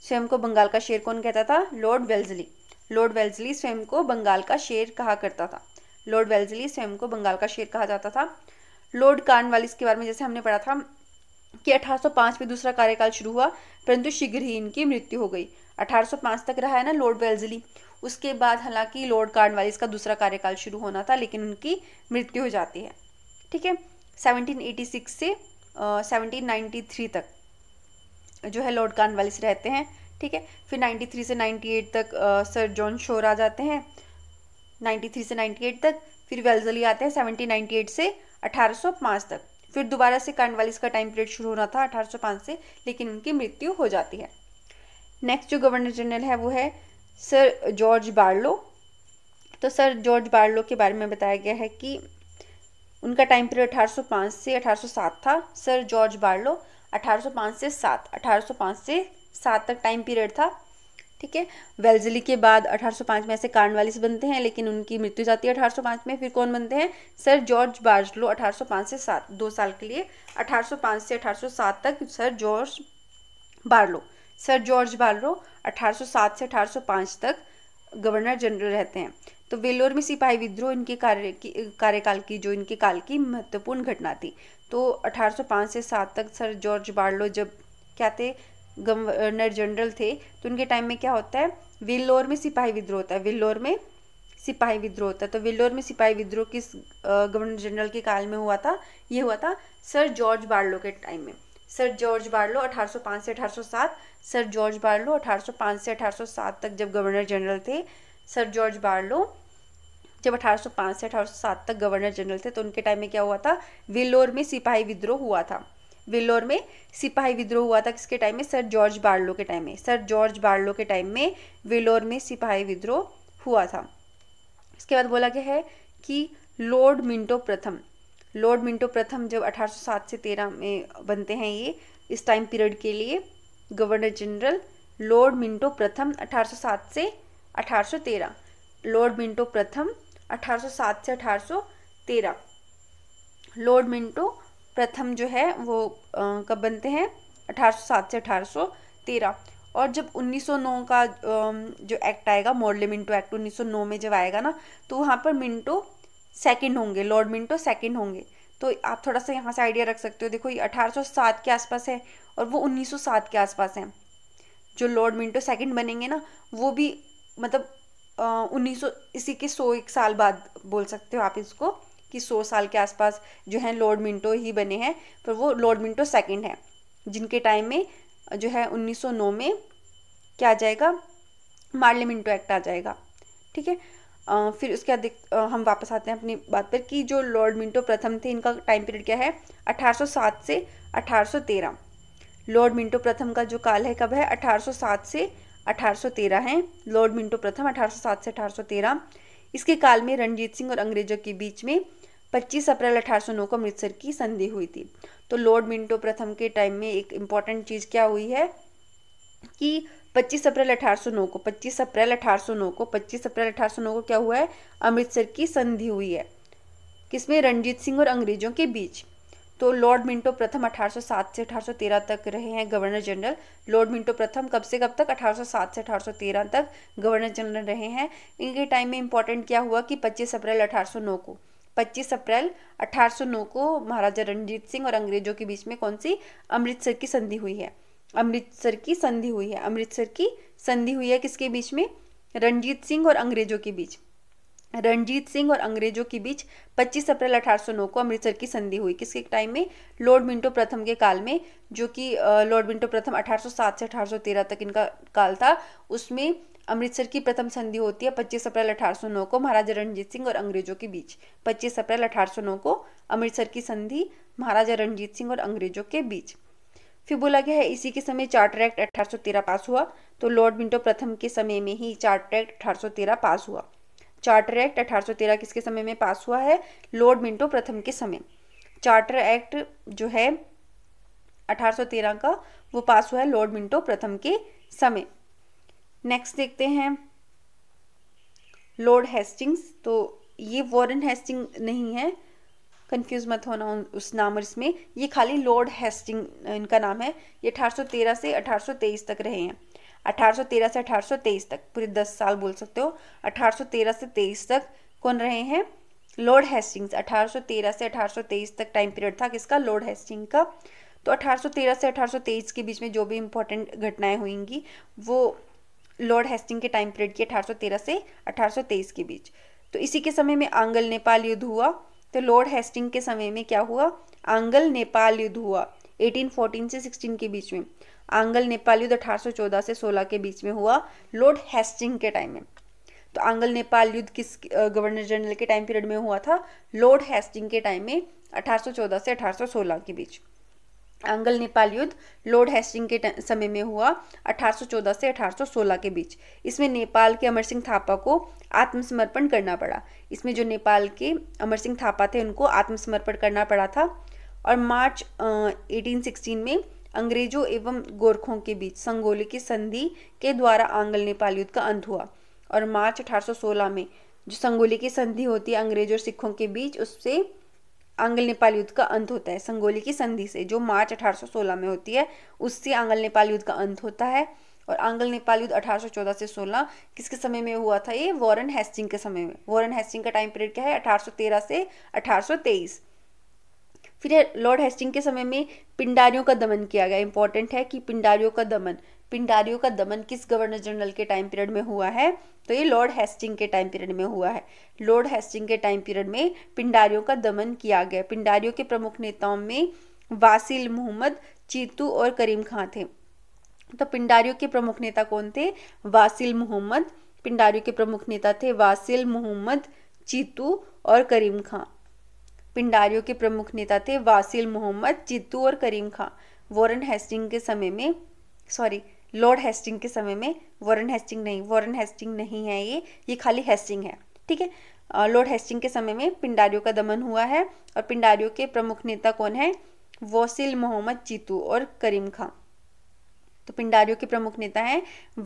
स्वयं को बंगाल का शेर कौन कहता था लॉर्ड वेल्जली लॉर्ड वेल्जली स्वयं को बंगाल का शेर कहा करता था लॉर्ड वेल्जली स्वयं को बंगाल का शेर कहा जाता था लॉर्ड कार्नवालिस के बारे में जैसे हमने पढ़ा था कि 1805 में दूसरा कार्यकाल शुरू हुआ परंतु शीघ्र ही इनकी मृत्यु हो गई 1805 तक रहा है ना लॉर्ड वेल्जली उसके बाद हालांकि लॉर्ड कार्नवालिस का दूसरा कार्यकाल शुरू होना था लेकिन उनकी मृत्यु हो जाती है ठीक है 1786 से सेवनटीन नाइन्टी थ्री तक जो है लॉर्ड कार्नवालिस रहते हैं ठीक है फिर 93 से 98 तक सर जॉन शोर आ जाते हैं 93 से 98 तक फिर वेल्जली आते हैं 1798 से 1805 तक फिर दोबारा से कार्नवालिस का टाइम पीरियड शुरू होना था 1805 से लेकिन उनकी मृत्यु हो जाती है नेक्स्ट जो गवर्नर जनरल है वो है सर जॉर्ज बार्लो तो सर जॉर्ज बार्लो के बारे में बताया गया है कि उनका टाइम पीरियड 1805 से 1807 था सर जॉर्ज बार्लो 1805 से 7 1805 से 7 तक टाइम पीरियड था ठीक है वेल्जली के बाद 1805 में ऐसे कार्नवालिस बनते हैं लेकिन उनकी मृत्यु जाती है 1805 में फिर कौन बनते हैं सर जॉर्ज बार्जलो 1805 से 7 दो साल के लिए 1805 से 1807 तक sir George Barlow sir George Barlow 1807 से 1805 तक गवर्नर जनरल रहते हैं तो वेलोर में सिपाही विद्रोह इनके कार्य की कार्यकाल की जो इनके काल की महत्वपूर्ण घटना थी तो 1805 से सात तक सर जॉर्ज बार्लो जब क्या थे गवर्नर जनरल थे तो उनके टाइम में क्या होता है वेल्लोर में सिपाही विद्रोह होता है वेल्लोर में सिपाही विद्रोह होता है तो वेल्लोर में सिपाही विद्रोह किस गवर्नर जनरल के काल में हुआ था ये हुआ था सर जॉर्ज बार्लो के टाइम में सर जॉर्ज बार्लो 1805 से 1807 सर जॉर्ज बार्लो 1805 से 1807 तक जब गवर्नर जनरल थे सर जॉर्ज बार्लो जब 1805 से 1807 तक गवर्नर जनरल थे तो उनके टाइम में क्या हुआ था विल्लोर में सिपाही विद्रोह हुआ था वेल्लोर में सिपाही विद्रोह हुआ था किसके टाइम में सर जॉर्ज बार्लो के टाइम में सर जॉर्ज बार्लो के टाइम में विल्लोर में सिपाही विद्रोह हुआ था इसके बाद बोला गया है कि लॉर्ड मिंटो प्रथम लॉर्ड मिंटो प्रथम जब 1807 से 13 में बनते हैं ये इस टाइम पीरियड के लिए गवर्नर जनरल लॉर्ड मिंटो प्रथम 1807 से 1813 लॉर्ड मिंटो प्रथम 1807 से 1813 लॉर्ड मिंटो प्रथम जो है वो कब बनते हैं 1807 से 1813 और जब 1909 का जो एक्ट आएगा मॉडले मिंटो एक्ट 1909 में जब आएगा ना तो वहाँ पर मिंटो सेकंड होंगे लॉर्ड मिंटो सेकंड होंगे तो आप थोड़ा सा यहाँ से आइडिया रख सकते हो देखो ये 1807 के आसपास है और वो 1907 के आसपास हैं जो लॉर्ड मिंटो सेकंड बनेंगे ना वो भी मतलब उन्नीस सौ इसी के सौ एक साल बाद बोल सकते हो आप इसको कि सौ साल के आसपास जो है लॉर्ड मिंटो ही बने हैं पर वो लॉर्ड मिंटो सेकंड है जिनके टाइम में जो है 1909 में क्या आ जाएगा मार्ले मिंटो एक्ट आ जाएगा ठीक है फिर उसके बाद हम वापस आते हैं अपनी बात पर कि जो लॉर्ड मिंटो प्रथम थे इनका टाइम पीरियड क्या है 1807 से 1813 लॉर्ड मिंटो प्रथम का जो काल है कब है 1807 से 1813 हैं लॉर्ड मिंटो प्रथम 1807 से 1813 इसके काल में रणजीत सिंह और अंग्रेजों के बीच में 25 अप्रैल 1809 को अमृतसर की संधि हुई थी तो लॉर्ड मिंटो प्रथम के टाइम में एक इम्पॉर्टेंट चीज़ क्या हुई है कि 25 अप्रैल 1809 को 25 अप्रैल 1809 को 25 अप्रैल 1809 को क्या हुआ है अमृतसर की संधि हुई है किसमें रणजीत सिंह और अंग्रेजों के बीच तो लॉर्ड मिंटो प्रथम 1807 से 1813 तक रहे हैं गवर्नर जनरल लॉर्ड मिंटो प्रथम कब से कब तक 1807 से 1813 तक गवर्नर जनरल रहे हैं इनके टाइम में इम्पोर्टेंट क्या हुआ कि 25 अप्रैल 1809 को 25 अप्रैल 1809 को महाराजा रणजीत सिंह और अंग्रेजों के बीच में कौन सी अमृतसर की संधि हुई है अमृतसर की संधि हुई है अमृतसर की संधि हुई है किसके बीच में रणजीत सिंह और अंग्रेजों के बीच रणजीत सिंह और अंग्रेजों के बीच 25 अप्रैल 1809 को अमृतसर की संधि हुई किसके टाइम में लॉर्ड मिंटो प्रथम के काल में जो कि लॉर्ड मिंटो प्रथम 1807 से 1813 तक इनका काल था उसमें अमृतसर की प्रथम संधि होती है 25 अप्रैल 1809 को महाराजा रणजीत सिंह और अंग्रेजों के बीच 25 अप्रैल 1809 को अमृतसर की संधि महाराजा रणजीत सिंह और अंग्रेजों के बीच फिर बोला गया है इसी के समय चार्टर एक्ट 1813 पास हुआ तो लॉर्ड मिंटो प्रथम के समय में ही चार्टर एक्ट 1813 पास हुआ चार्टर एक्ट 1813 किसके समय में पास हुआ है लॉर्ड मिंटो प्रथम के समय चार्टर एक्ट जो है 1813 का वो पास हुआ है लॉर्ड मिंटो प्रथम के समय नेक्स्ट देखते हैं लॉर्ड हेस्टिंग्स तो ये वॉरन हेस्टिंग नहीं है कंफ्यूज मत होना उस नाम और इसमें ये खाली लॉर्ड हेस्टिंग इनका नाम है ये 1813 से 1823 तक रहे हैं 1813 से 1823 तक पूरे 10 साल बोल सकते हो 1813 से 23 तक कौन रहे हैं लॉर्ड हेस्टिंग्स 1813 से 1823 तक टाइम पीरियड था किसका लॉर्ड हेस्टिंग का तो 1813 से 1823 के बीच में जो भी इम्पोर्टेंट घटनाएं हुएंगी वो लॉर्ड हेस्टिंग के टाइम पीरियड की 1813 से 1823 के बीच तो इसी के समय में आंगल नेपाल युद्ध हुआ तो लॉर्ड हेस्टिंग के समय में क्या हुआ आंगल नेपाल युद्ध हुआ 1814 से 16 के बीच में आंगल नेपाल युद्ध अठारह से 16 के बीच में हुआ लॉर्ड हेस्टिंग के टाइम में तो आंगल नेपाल युद्ध किस गवर्नर जनरल के टाइम पीरियड में हुआ था लॉर्ड हेस्टिंग के टाइम में 1814 से 1816 के बीच आंगल नेपाल युद्ध लॉर्ड हेस्टिंग के समय में हुआ 1814 से 1816 के बीच इसमें नेपाल के अमर सिंह थापा को आत्मसमर्पण करना पड़ा इसमें जो नेपाल के अमर सिंह थापा थे उनको आत्मसमर्पण करना पड़ा था और मार्च एटीन में अंग्रेजों एवं गोरखों के बीच संगोली की संधि के द्वारा आंगल नेपाल युद्ध का अंत हुआ और मार्च 1816 में जो संगोली की संधि होती है अंग्रेजों और सिखों के बीच उससे आंगल नेपाल युद्ध का अंत होता है संगोली की संधि से जो मार्च 1816 में होती है उससे आंगल नेपाल युद्ध का अंत होता है और आंगल नेपाल युद्ध 1814 से 16 किसके समय में हुआ था ये वॉरन हेस्टिंग के समय में वॉरन हेस्टिंग का टाइम पीरियड क्या है 1813 से 1823 फिर लॉर्ड हेस्टिंग के समय में पिंडारियों का दमन किया गया इंपॉर्टेंट है कि पिंडारियों का दमन पिंडारियों का दमन किस गवर्नर जनरल के टाइम पीरियड में हुआ है तो ये लॉर्ड हेस्टिंग के टाइम पीरियड में हुआ है लॉर्ड हेस्टिंग के टाइम पीरियड में पिंडारियों का दमन किया गया पिंडारियों के प्रमुख नेताओं में वासिल मोहम्मद चीतू और करीम खां थे तो पिंडारियों के प्रमुख नेता कौन थे वासिल मोहम्मद पिंडारियों के प्रमुख नेता थे वासिल मोहम्मद चीतू और करीम खां पिंडारियों के प्रमुख नेता थे वासिल मोहम्मद जिद्दू और करीम खां वॉरन हेस्टिंग के समय में सॉरी लॉर्ड हेस्टिंग के समय में वॉरन हेस्टिंग नहीं वॉरन हेस्टिंग नहीं है ये ये खाली हेस्टिंग है ठीक है लॉर्ड हेस्टिंग के समय में पिंडारियों का दमन हुआ है और पिंडारियों के प्रमुख नेता कौन है वासिल मोहम्मद जीतू और करीम खां तो पिंडारियों के प्रमुख नेता हैं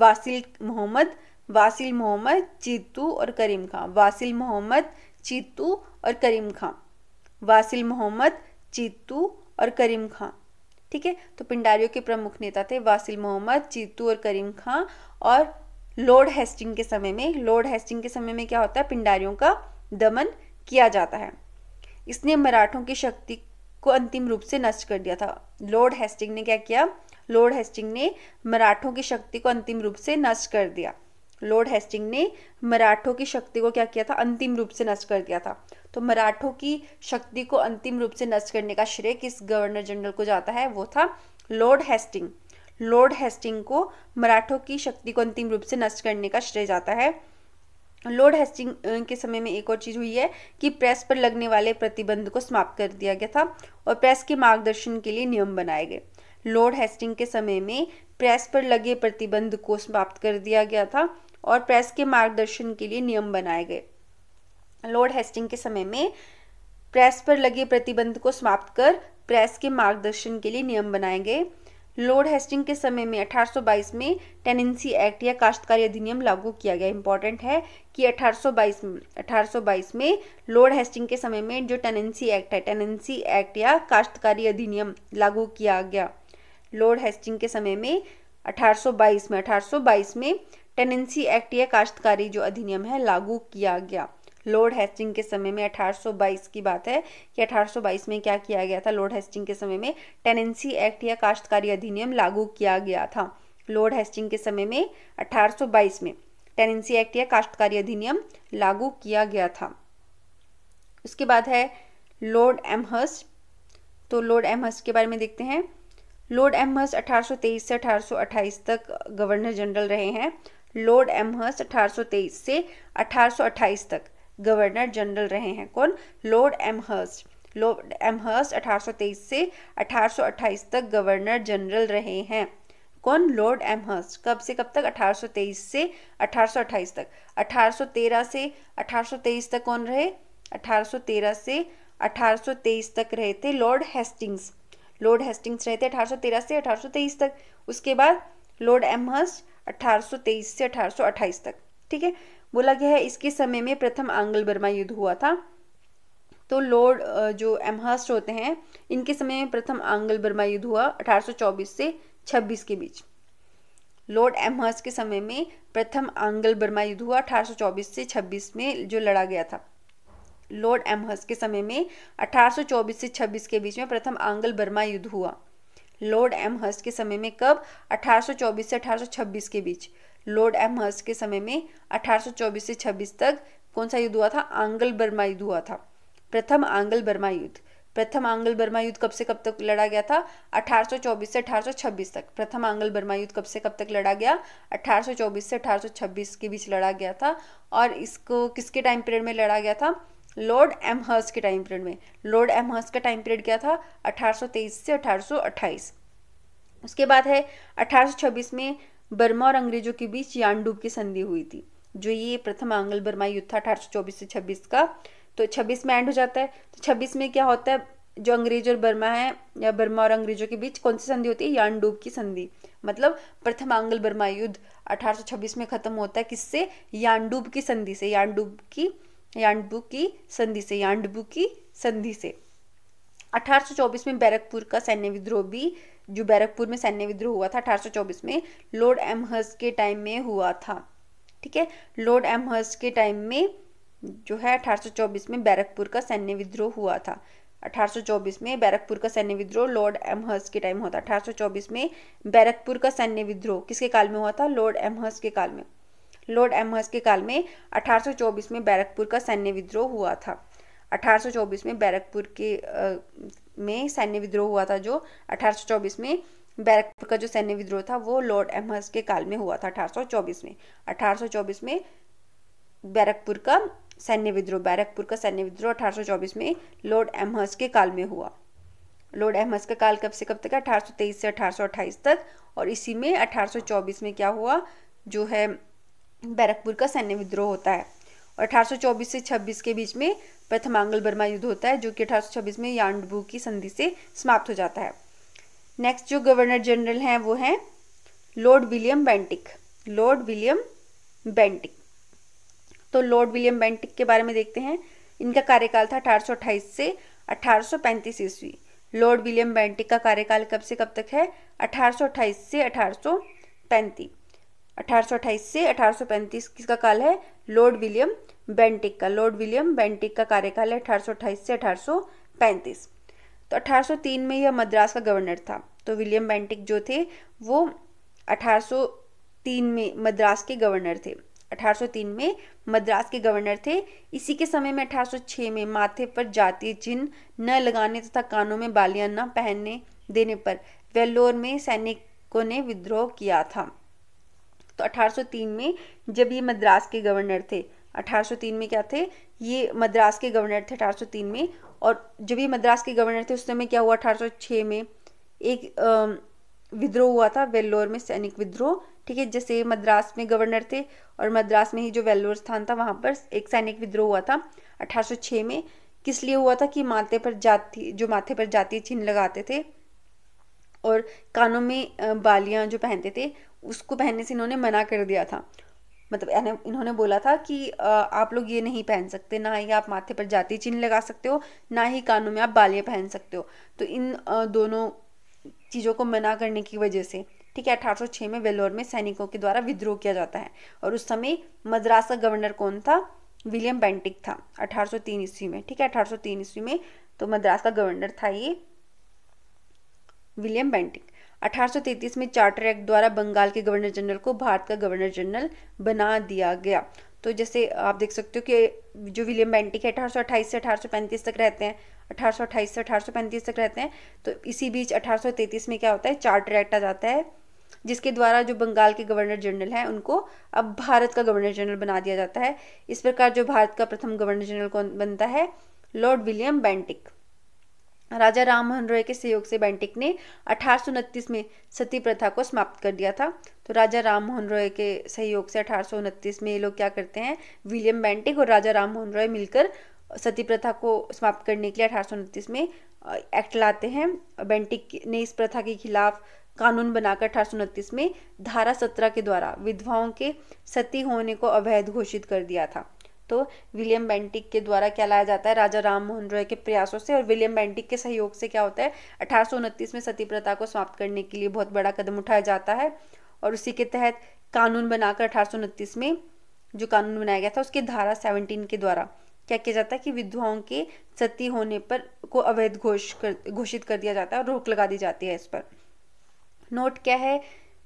वासिल मोहम्मद वासिल मोहम्मद जीतू और करीम खां वासिल मोहम्मद चीतू और करीम खां वासिल मोहम्मद चीतू और करीम खां ठीक है तो पिंडारियों के प्रमुख नेता थे वासिल मोहम्मद चीतू और करीम खां और लॉर्ड हेस्टिंग के समय में लॉर्ड हेस्टिंग के समय में क्या होता है पिंडारियों का दमन किया जाता है इसने मराठों की शक्ति को अंतिम रूप से नष्ट कर दिया था लॉर्ड हेस्टिंग ने क्या किया लॉर्ड हेस्टिंग ने मराठों की शक्ति को अंतिम रूप से नष्ट कर दिया लॉर्ड हेस्टिंग ने मराठों की शक्ति को क्या किया था अंतिम रूप से नष्ट कर दिया था तो मराठों की शक्ति को अंतिम रूप से नष्ट करने का श्रेय किस गवर्नर जनरल को जाता है वो था लॉर्ड हेस्टिंग लॉर्ड हेस्टिंग को मराठों की शक्ति को अंतिम रूप से नष्ट करने का श्रेय जाता है लॉर्ड हेस्टिंग के समय में एक और चीज़ हुई है कि प्रेस पर लगने वाले प्रतिबंध को समाप्त कर दिया गया था और प्रेस के मार्गदर्शन के लिए नियम बनाए गए लॉर्ड हेस्टिंग के समय में प्रेस पर लगे प्रतिबंध को समाप्त कर दिया गया था और प्रेस के मार्गदर्शन के लिए नियम बनाए गए लॉर्ड हेस्टिंग के समय में प्रेस पर लगे प्रतिबंध को समाप्त कर प्रेस के मार्गदर्शन के लिए नियम बनाए गए लॉर्ड हेस्टिंग के समय में 1822 में टेनेंसी एक्ट या काश्तकारी अधिनियम लागू किया गया इंपॉर्टेंट है कि 1822 में 1822 में लॉर्ड हेस्टिंग के समय में जो टेनेंसी एक्ट है टेनेंसी एक्ट या काश्तकारी अधिनियम लागू किया गया लॉर्ड हेस्टिंग के समय में 1822 में 1822 में टेनेंसी एक्ट या काश्तकारी जो अधिनियम है लागू किया गया लॉर्ड हेस्टिंग के समय में 1822 की बात है कि 1822 में क्या किया गया था लॉर्ड हेस्टिंग के समय में टेनेंसी एक्ट या काश्तकारी अधिनियम लागू किया गया था लॉर्ड हेस्टिंग के समय में 1822 में टेनेंसी एक्ट या काश्तकारी अधिनियम लागू किया गया था उसके बाद है लॉर्ड एमहस्ट तो लॉर्ड एमहस्ट के बारे में देखते हैं लॉर्ड एमहर्स 1823 से 1828 तक गवर्नर जनरल रहे हैं लॉर्ड एमहर्स 1823 से 1828 तक गवर्नर जनरल रहे हैं कौन लॉर्ड एमहर्स लॉर्ड एमहर्स 1823 से 1828 तक गवर्नर जनरल रहे हैं कौन लॉर्ड एमहर्स कब से कब तक 1823 से 1828 तक 1813 से 1823 तक कौन रहे 1813 से 1823 तक रहे थे लॉर्ड हेस्टिंग्स लॉर्ड हेस्टिंग्स रहते अठारह सौ तेरह से अठारह तेईस तक उसके बाद लॉर्ड एमहर्स अठारह तेईस से अठारह तक ठीक है बोला गया है इसके समय में प्रथम आंग्ल बर्मा युद्ध हुआ था तो लॉर्ड जो एमहर्स्ट होते हैं इनके समय में प्रथम आंग्ल बर्मा युद्ध हुआ 1824 से 26 के बीच लॉर्ड एमहर्स्ट के समय में प्रथम आंग्ल बर्मा युद्ध हुआ 1824 से 26 में जो लड़ा गया था लॉर्ड एमहस के समय में 1824 से 26 के बीच में प्रथम आंगल बर्मा युद्ध हुआ लॉर्ड एमहस के समय में कब 1824 से 1826 के बीच लॉर्ड एमहस के समय में 1824 से 26 तक कौन सा युद्ध हुआ था आंगल बर्मा युद्ध हुआ था प्रथम आंगल बर्मा युद्ध प्रथम आंगल बर्मा युद्ध कब से कब तक लड़ा गया था 1824 से 1826 तक प्रथम आंगल बर्मा युद्ध कब से कब तक लड़ा गया 1824 से 1826 के बीच लड़ा गया था और इसको किसके टाइम पीरियड में लड़ा गया था लॉर्ड एमहर्स के टाइम पीरियड में लॉर्ड एमहर्स का टाइम पीरियड क्या था 1823 से 1828 उसके बाद है 1826 में बर्मा और अंग्रेजों के बीच यानडूब की संधि हुई थी जो ये प्रथम आंगल बर्मा युद्ध था अठारह से छब्बीस का तो छब्बीस में एंड हो जाता है तो छब्बीस में क्या होता है जो अंग्रेज और बर्मा है या बर्मा और अंग्रेजों के बीच कौन सी संधि होती है यानडूब की संधि मतलब प्रथम आंगल बर्मा युद्ध 1826 में खत्म होता है किससे यानडूब की संधि से यानडूब की यांडबू की संधि से यांडबू की संधि से 1824 में बैरकपुर का सैन्य विद्रोह भी जो बैरकपुर में सैन्य विद्रोह हुआ था 1824 में लॉर्ड एमहर्स के टाइम में हुआ था ठीक है लॉर्ड एमहर्स के टाइम में जो है 1824 में बैरकपुर का सैन्य विद्रोह हुआ था 1824 में बैरकपुर का सैन्य विद्रोह लॉर्ड एमहर्स के टाइम हुआ था अठारह में बैरकपुर का सैन्य विद्रोह किसके काल में हुआ था लॉर्ड एमहर्स के काल में लॉर्ड एमहर्स के काल में 1824 में बैरकपुर का सैन्य विद्रोह हुआ था 1824 में बैरकपुर के आ, में सैन्य विद्रोह हुआ था जो 1824 में बैरकपुर का जो सैन्य विद्रोह था वो लॉर्ड एमहर्स के काल में हुआ था 1824 में 1824 में बैरकपुर का सैन्य विद्रोह बैरकपुर का सैन्य विद्रोह 1824 में लॉर्ड एमहर्स के काल में हुआ लॉर्ड एमहर्स का काल कब से कब तक है 1823 से 1828 तक और इसी में 1824 में क्या हुआ जो है बैरकपुर का सैन्य विद्रोह होता है और 1824 से 26 के बीच में प्रथमांगल बर्मा युद्ध होता है जो कि 1826 में यांडबू की संधि से समाप्त हो जाता है नेक्स्ट जो गवर्नर जनरल हैं वो हैं lord William Bentinck lord William Bentinck तो लॉर्ड विलियम बेंटिक के बारे में देखते हैं इनका कार्यकाल था अठारह से अठारह ईस्वी लॉर्ड विलियम बेंटिक का कार्यकाल कब से कब तक है अठारह से अठारह अठारह से अठारह किसका काल है लॉर्ड विलियम बेंटिक का लॉर्ड विलियम बेंटिक का कार्यकाल है अठारह से अठारह तो 1803 में यह मद्रास का गवर्नर था तो विलियम बेंटिक जो थे वो 1803 में मद्रास के गवर्नर थे 1803 में मद्रास के गवर्नर थे इसी के समय में 1806 में माथे पर जातीय चिन्ह न लगाने तथा कानों में बालियां न पहनने देने पर वेल्लोर में सैनिकों ने विद्रोह किया था तो 1803 में जब ये मद्रास के गवर्नर थे 1803 में क्या थे ये मद्रास के गवर्नर थे 1803 में और जब ये मद्रास के गवर्नर थे उस समय क्या हुआ 1806 में एक विद्रोह हुआ था वेल्लोर में सैनिक विद्रोह ठीक है जैसे मद्रास में गवर्नर थे और मद्रास में ही जो वेल्लोर स्थान था वहाँ पर एक सैनिक विद्रोह हुआ था 1806 में किस लिए हुआ था कि माथे पर जाति जो माथे पर जाति चिन्ह लगाते थे और कानों में बालियां जो पहनते थे उसको पहनने से इन्होंने मना कर दिया था मतलब इन्होंने बोला था कि आप लोग ये नहीं पहन सकते ना ही आप माथे पर जाति चिन्ह लगा सकते हो ना ही कानों में आप बालियाँ पहन सकते हो तो इन दोनों चीज़ों को मना करने की वजह से ठीक है 1806 में वेलोर में सैनिकों के द्वारा विद्रोह किया जाता है और उस समय मद्रास का गवर्नर कौन था विलियम बेंटिक था 1803 ईस्वी में ठीक है 1803 ईस्वी में तो मद्रास का गवर्नर था ये विलियम बेंटिक 1833 में चार्टर एक्ट द्वारा बंगाल के गवर्नर जनरल को भारत का गवर्नर जनरल बना दिया गया तो जैसे आप देख सकते हो कि जो विलियम बेंटिक है अठारह से अठारह तक रहते हैं अठारह से अठारह तक रहते हैं तो इसी बीच अठारह में क्या होता है चार्टर एक्ट आ जाता है जिसके द्वारा जो बंगाल के गवर्नर जनरल हैं उनको अब भारत का गवर्नर जनरल बना दिया जाता है इस प्रकार जो भारत का प्रथम गवर्नर जनरल कौन बनता है lord William Bentinck Raja Rammohan Roy के सहयोग से बेंटिक ने अठारह में सती प्रथा को समाप्त कर दिया था तो राजा राममोहन रॉय के सहयोग से अठारह में ये लोग क्या करते हैं विलियम बेंटिक और राजा राममोहन रॉय मिलकर सती प्रथा को समाप्त करने के लिए अठारह में एक्ट लाते हैं बेंटिक ने इस प्रथा के खिलाफ कानून बनाकर अठारह में धारा सत्रह के द्वारा विधवाओं के सती होने को अवैध घोषित कर दिया था तो विलियम बेंटिक के द्वारा क्या लाया जाता है राजा राम मोहन रॉय के प्रयासों से और विलियम बेंटिक के सहयोग से क्या होता है अठारह में सती प्रथा को समाप्त करने के लिए बहुत बड़ा कदम उठाया जाता है और उसी के तहत कानून बनाकर अठारह में जो कानून बनाया गया था उसके धारा सेवनटीन के द्वारा क्या किया जाता है कि विधवाओं के सती होने पर को अवैध घोष कर घोषित कर दिया जाता है और रोक लगा दी जाती है इस पर नोट क्या है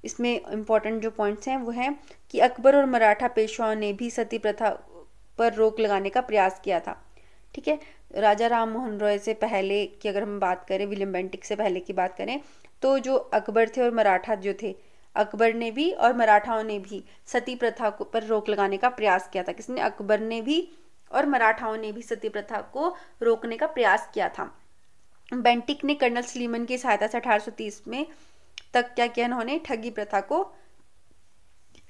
इसमें इम्पोर्टेंट जो पॉइंट्स हैं वो हैं कि अकबर और मराठा पेशवाओं ने भी सती प्रथा पर रोक लगाने का प्रयास किया था ठीक है राजा राम मोहन रॉय से पहले की अगर हम बात करें विलियम बेंटिक से पहले की बात करें तो जो अकबर थे और मराठा जो थे अकबर ने भी और मराठाओं ने भी सती प्रथा को पर रोक लगाने का प्रयास किया था किसने अकबर ने भी और मराठाओं ने भी सती प्रथा को रोकने का प्रयास किया था बेंटिक ने कर्नल सलीमन की सहायता से 1830 में तक क्या किया उन्होंने ठगी प्रथा को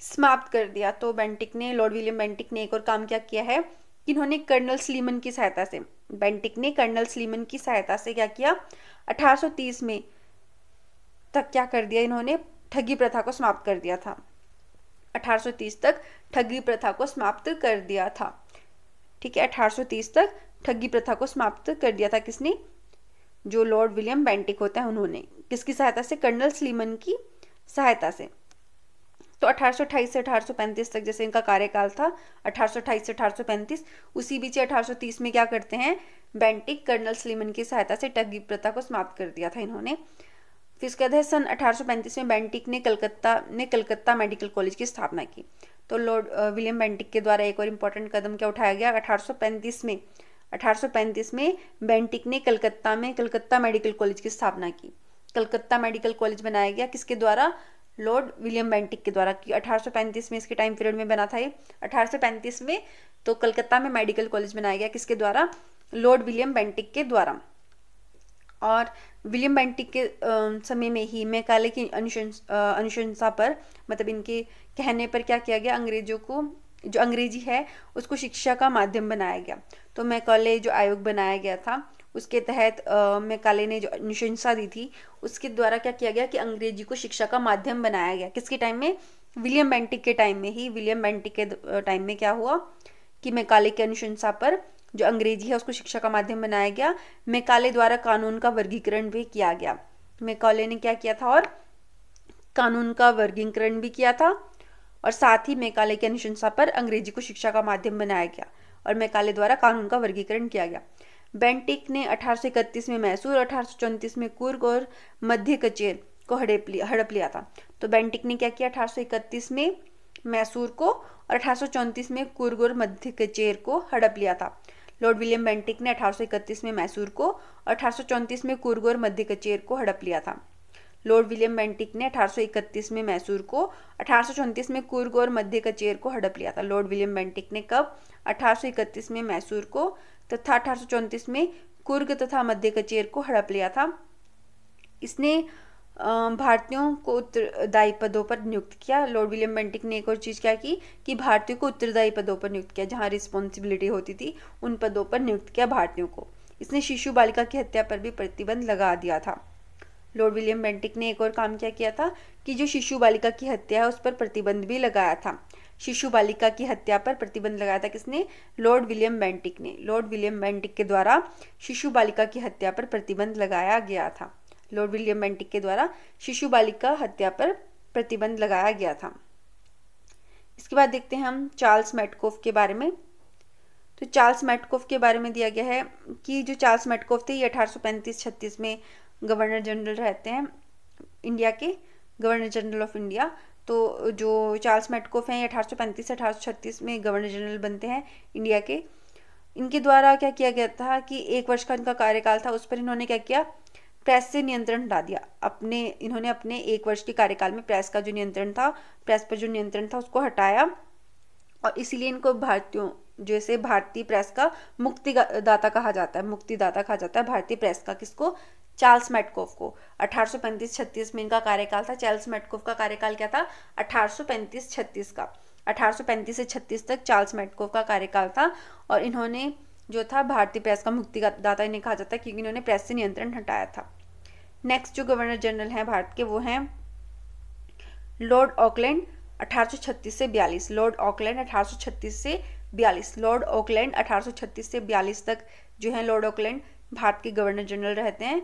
समाप्त कर दिया तो बेंटिक ने लॉर्ड विलियम बेंटिक ने एक और काम क्या किया है कि इन्होंने कर्नल स्लीमन की सहायता से बेंटिक ने कर्नल स्लीमन की सहायता से क्या किया 1830 में तक क्या कर दिया इन्होंने ठगी प्रथा को समाप्त कर दिया था 1830 तक ठगी प्रथा को समाप्त कर दिया था ठीक है 1830 तक ठगी प्रथा को समाप्त कर दिया था किसने जो लॉर्ड विलियम बेंटिक होता है उन्होंने किसकी सहायता से कर्नल स्लीमन की सहायता से तो 1828 से 1835 तक जैसे इनका कार्यकाल था 1828 से 1835 उसी बीच 1830 में क्या करते हैं बेंटिक कर्नल स्लीमन की सहायता से टगी प्रथा को समाप्त कर दिया था इन्होंने फिर उसके बाद सन 1835 में बेंटिक ने कलकत्ता ने कलकत्ता मेडिकल कॉलेज की स्थापना की तो लॉर्ड विलियम बेंटिक के द्वारा एक और इम्पोर्टेंट कदम क्या उठाया गया अठारह में 1835 में बेंटिक ने कलकत्ता में कलकत्ता मेडिकल कॉलेज की स्थापना की कलकत्ता मेडिकल कॉलेज बनाया गया किसके द्वारा लॉर्ड विलियम बेंटिक के द्वारा कि 1835 में इसके टाइम पीरियड में बना था ये 1835 में तो कलकत्ता में मेडिकल कॉलेज बनाया गया किसके द्वारा लॉर्ड विलियम बेंटिक के द्वारा और विलियम बेंटिक के समय में ही मैकाले की अनुशंसा पर मतलब इनके कहने पर क्या किया गया अंग्रेजों को जो अंग्रेजी है उसको शिक्षा का माध्यम बनाया गया तो मैकॉले जो आयोग बनाया गया था उसके तहत काले ने जो अनुशंसा दी थी उसके द्वारा क्या किया गया कि अंग्रेजी को शिक्षा का माध्यम बनाया गया किसके टाइम में विलियम बेंटिक के टाइम में ही विलियम बेंटिक के टाइम में क्या हुआ कि मैकाले की अनुशंसा पर जो अंग्रेजी है उसको शिक्षा का माध्यम बनाया गया मैकाले द्वारा कानून का वर्गीकरण भी किया गया मैकाले ने क्या किया था और कानून का वर्गीकरण भी किया था और साथ ही मैकाले की अनुशंसा पर अंग्रेजी को शिक्षा का माध्यम बनाया गया और मैकाले द्वारा कानून का वर्गीकरण किया गया बेंटिक ने अठारह में मैसूर अठारह में कुर्ग और मध्य कचेर को हड़प लिया हड़प लिया था तो बेंटिक ने क्या किया अठारह में मैसूर को और अठारह में कुर्ग और मध्य कचेर को हड़प लिया था लॉर्ड विलियम बेंटिक ने अठारह में मैसूर को और अठारह में कुर्ग और मध्य कचेर को हड़प लिया था लॉर्ड विलियम बेंटिक ने अठारह में मैसूर को अठारह में कुर्ग और मध्य कचेर को हड़प लिया था लॉर्ड विलियम बेंटिक ने कब अठारह में मैसूर को तथा अठारह में कुर्ग तथा मध्य कचेर को हड़प लिया था इसने भारतीयों को उत्तरदायी पदों पर नियुक्त किया लॉर्ड विलियम बेंटिक ने एक और चीज़ क्या की कि भारतीयों को उत्तरदायी पदों पर नियुक्त किया जहाँ रिस्पॉन्सिबिलिटी होती थी उन पदों पर नियुक्त किया भारतीयों को इसने शिशु बालिका की हत्या पर भी प्रतिबंध लगा दिया था लॉर्ड विलियम बेंटिक ने एक और काम क्या किया था कि जो शिशु बालिका की हत्या है उस पर प्रतिबंध भी लगाया था शिशु बालिका की हत्या पर प्रतिबंध लगाया था किसने लॉर्ड विलियम बेंटिक ने लॉर्ड विलियम बेंटिक के द्वारा शिशु बालिका की हत्या पर प्रतिबंध लगाया गया था लॉर्ड विलियम बेंटिक के द्वारा शिशु बालिका हत्या पर प्रतिबंध लगाया गया था इसके बाद देखते हैं हम चार्ल्स मेटकोफ के बारे में तो चार्ल्स मेटकोफ के बारे में दिया गया है कि जो चार्ल्स मेटकोफ थे ये अठारह सौ में गवर्नर जनरल रहते हैं इंडिया के गवर्नर जनरल ऑफ इंडिया तो जो चार्ल्स मेटकोफ हैं अठारह सौ अठारह से अठारह में गवर्नर जनरल बनते हैं इंडिया के इनके द्वारा क्या किया गया था कि एक वर्ष का इनका कार्यकाल था उस पर इन्होंने क्या किया प्रेस से नियंत्रण हटा दिया अपने इन्होंने अपने एक वर्ष के कार्यकाल में प्रेस का जो नियंत्रण था प्रेस पर जो नियंत्रण था उसको हटाया और इसीलिए इनको भारतीयों जैसे भारतीय प्रेस का मुक्तिदाता कहा जाता है मुक्तिदाता कहा जाता है भारतीय प्रेस का किसको चार्ल्स मेटकोव को 1835-36 में इनका कार्यकाल था चार्ल्स मेटकोव का कार्यकाल क्या था 1835-36 का 1835 से 36 तक चार्ल्स मेटकोव का कार्यकाल था और इन्होंने जो था भारतीय प्रेस का मुक्तिदाता इन्हें कहा जाता है क्योंकि इन्होंने प्रेस से नियंत्रण हटाया था नेक्स्ट जो गवर्नर जनरल हैं भारत के वो हैं लॉर्ड ऑकलैंड 1836 से 42 लॉर्ड ऑकलैंड 1836 से बयालीस लॉर्ड ऑकलैंड अठारह से बयालीस तक जो है लॉर्ड ऑकलैंड भारत के गवर्नर जनरल रहते हैं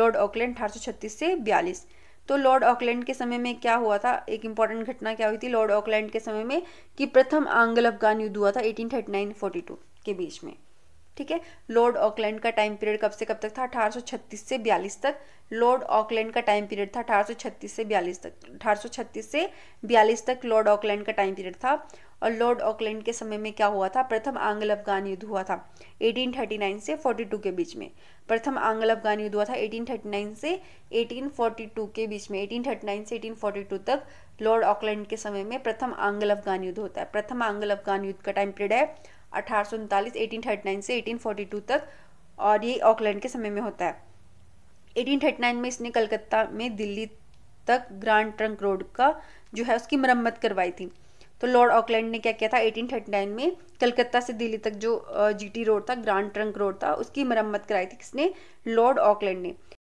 लॉर्ड ऑकलैंड अठारह से बयालीस तो लॉर्ड ऑकलैंड के समय में क्या हुआ था एक इंपॉर्टेंट घटना क्या हुई थी लॉर्ड ऑकलैंड के समय में कि प्रथम आंग्ल अफगान युद्ध हुआ था 1839-42 के बीच में ठीक है लॉर्ड ऑकलैंड का टाइम पीरियड कब से कब तक था 1836 से बयालीस तक लॉर्ड ऑकलैंड का टाइम पीरियड था 1836 से बयालीस तक 1836 से बयालीस तक लॉर्ड ऑकलैंड का टाइम पीरियड था और लॉर्ड ऑकलैंड के समय में क्या हुआ था प्रथम आंग्ल अफगान युद्ध हुआ था 1839 से 42 के बीच में प्रथम आंग्ल अफगान युद्ध हुआ था 1839 से 1842 के बीच में 1839 से 1842 तक लॉर्ड ऑकलैंड के समय में प्रथम आंग्ल अफगान युद्ध होता है प्रथम आंग्ल अफगान युद्ध का टाइम पीरियड है अठारह से एटीन तक और ये ऑकलैंड के समय में होता है 1839 में इसने कलकत्ता में दिल्ली तक ग्रांड ट्रंक रोड का जो है उसकी मरम्मत करवाई थी तो लॉर्ड ऑकलैंड ने क्या किया था 1839 में कलकत्ता से दिल्ली तक जो जीटी रोड था ग्रांड ट्रंक रोड था उसकी मरम्मत कराई थी किसने लॉर्ड ऑकलैंड ने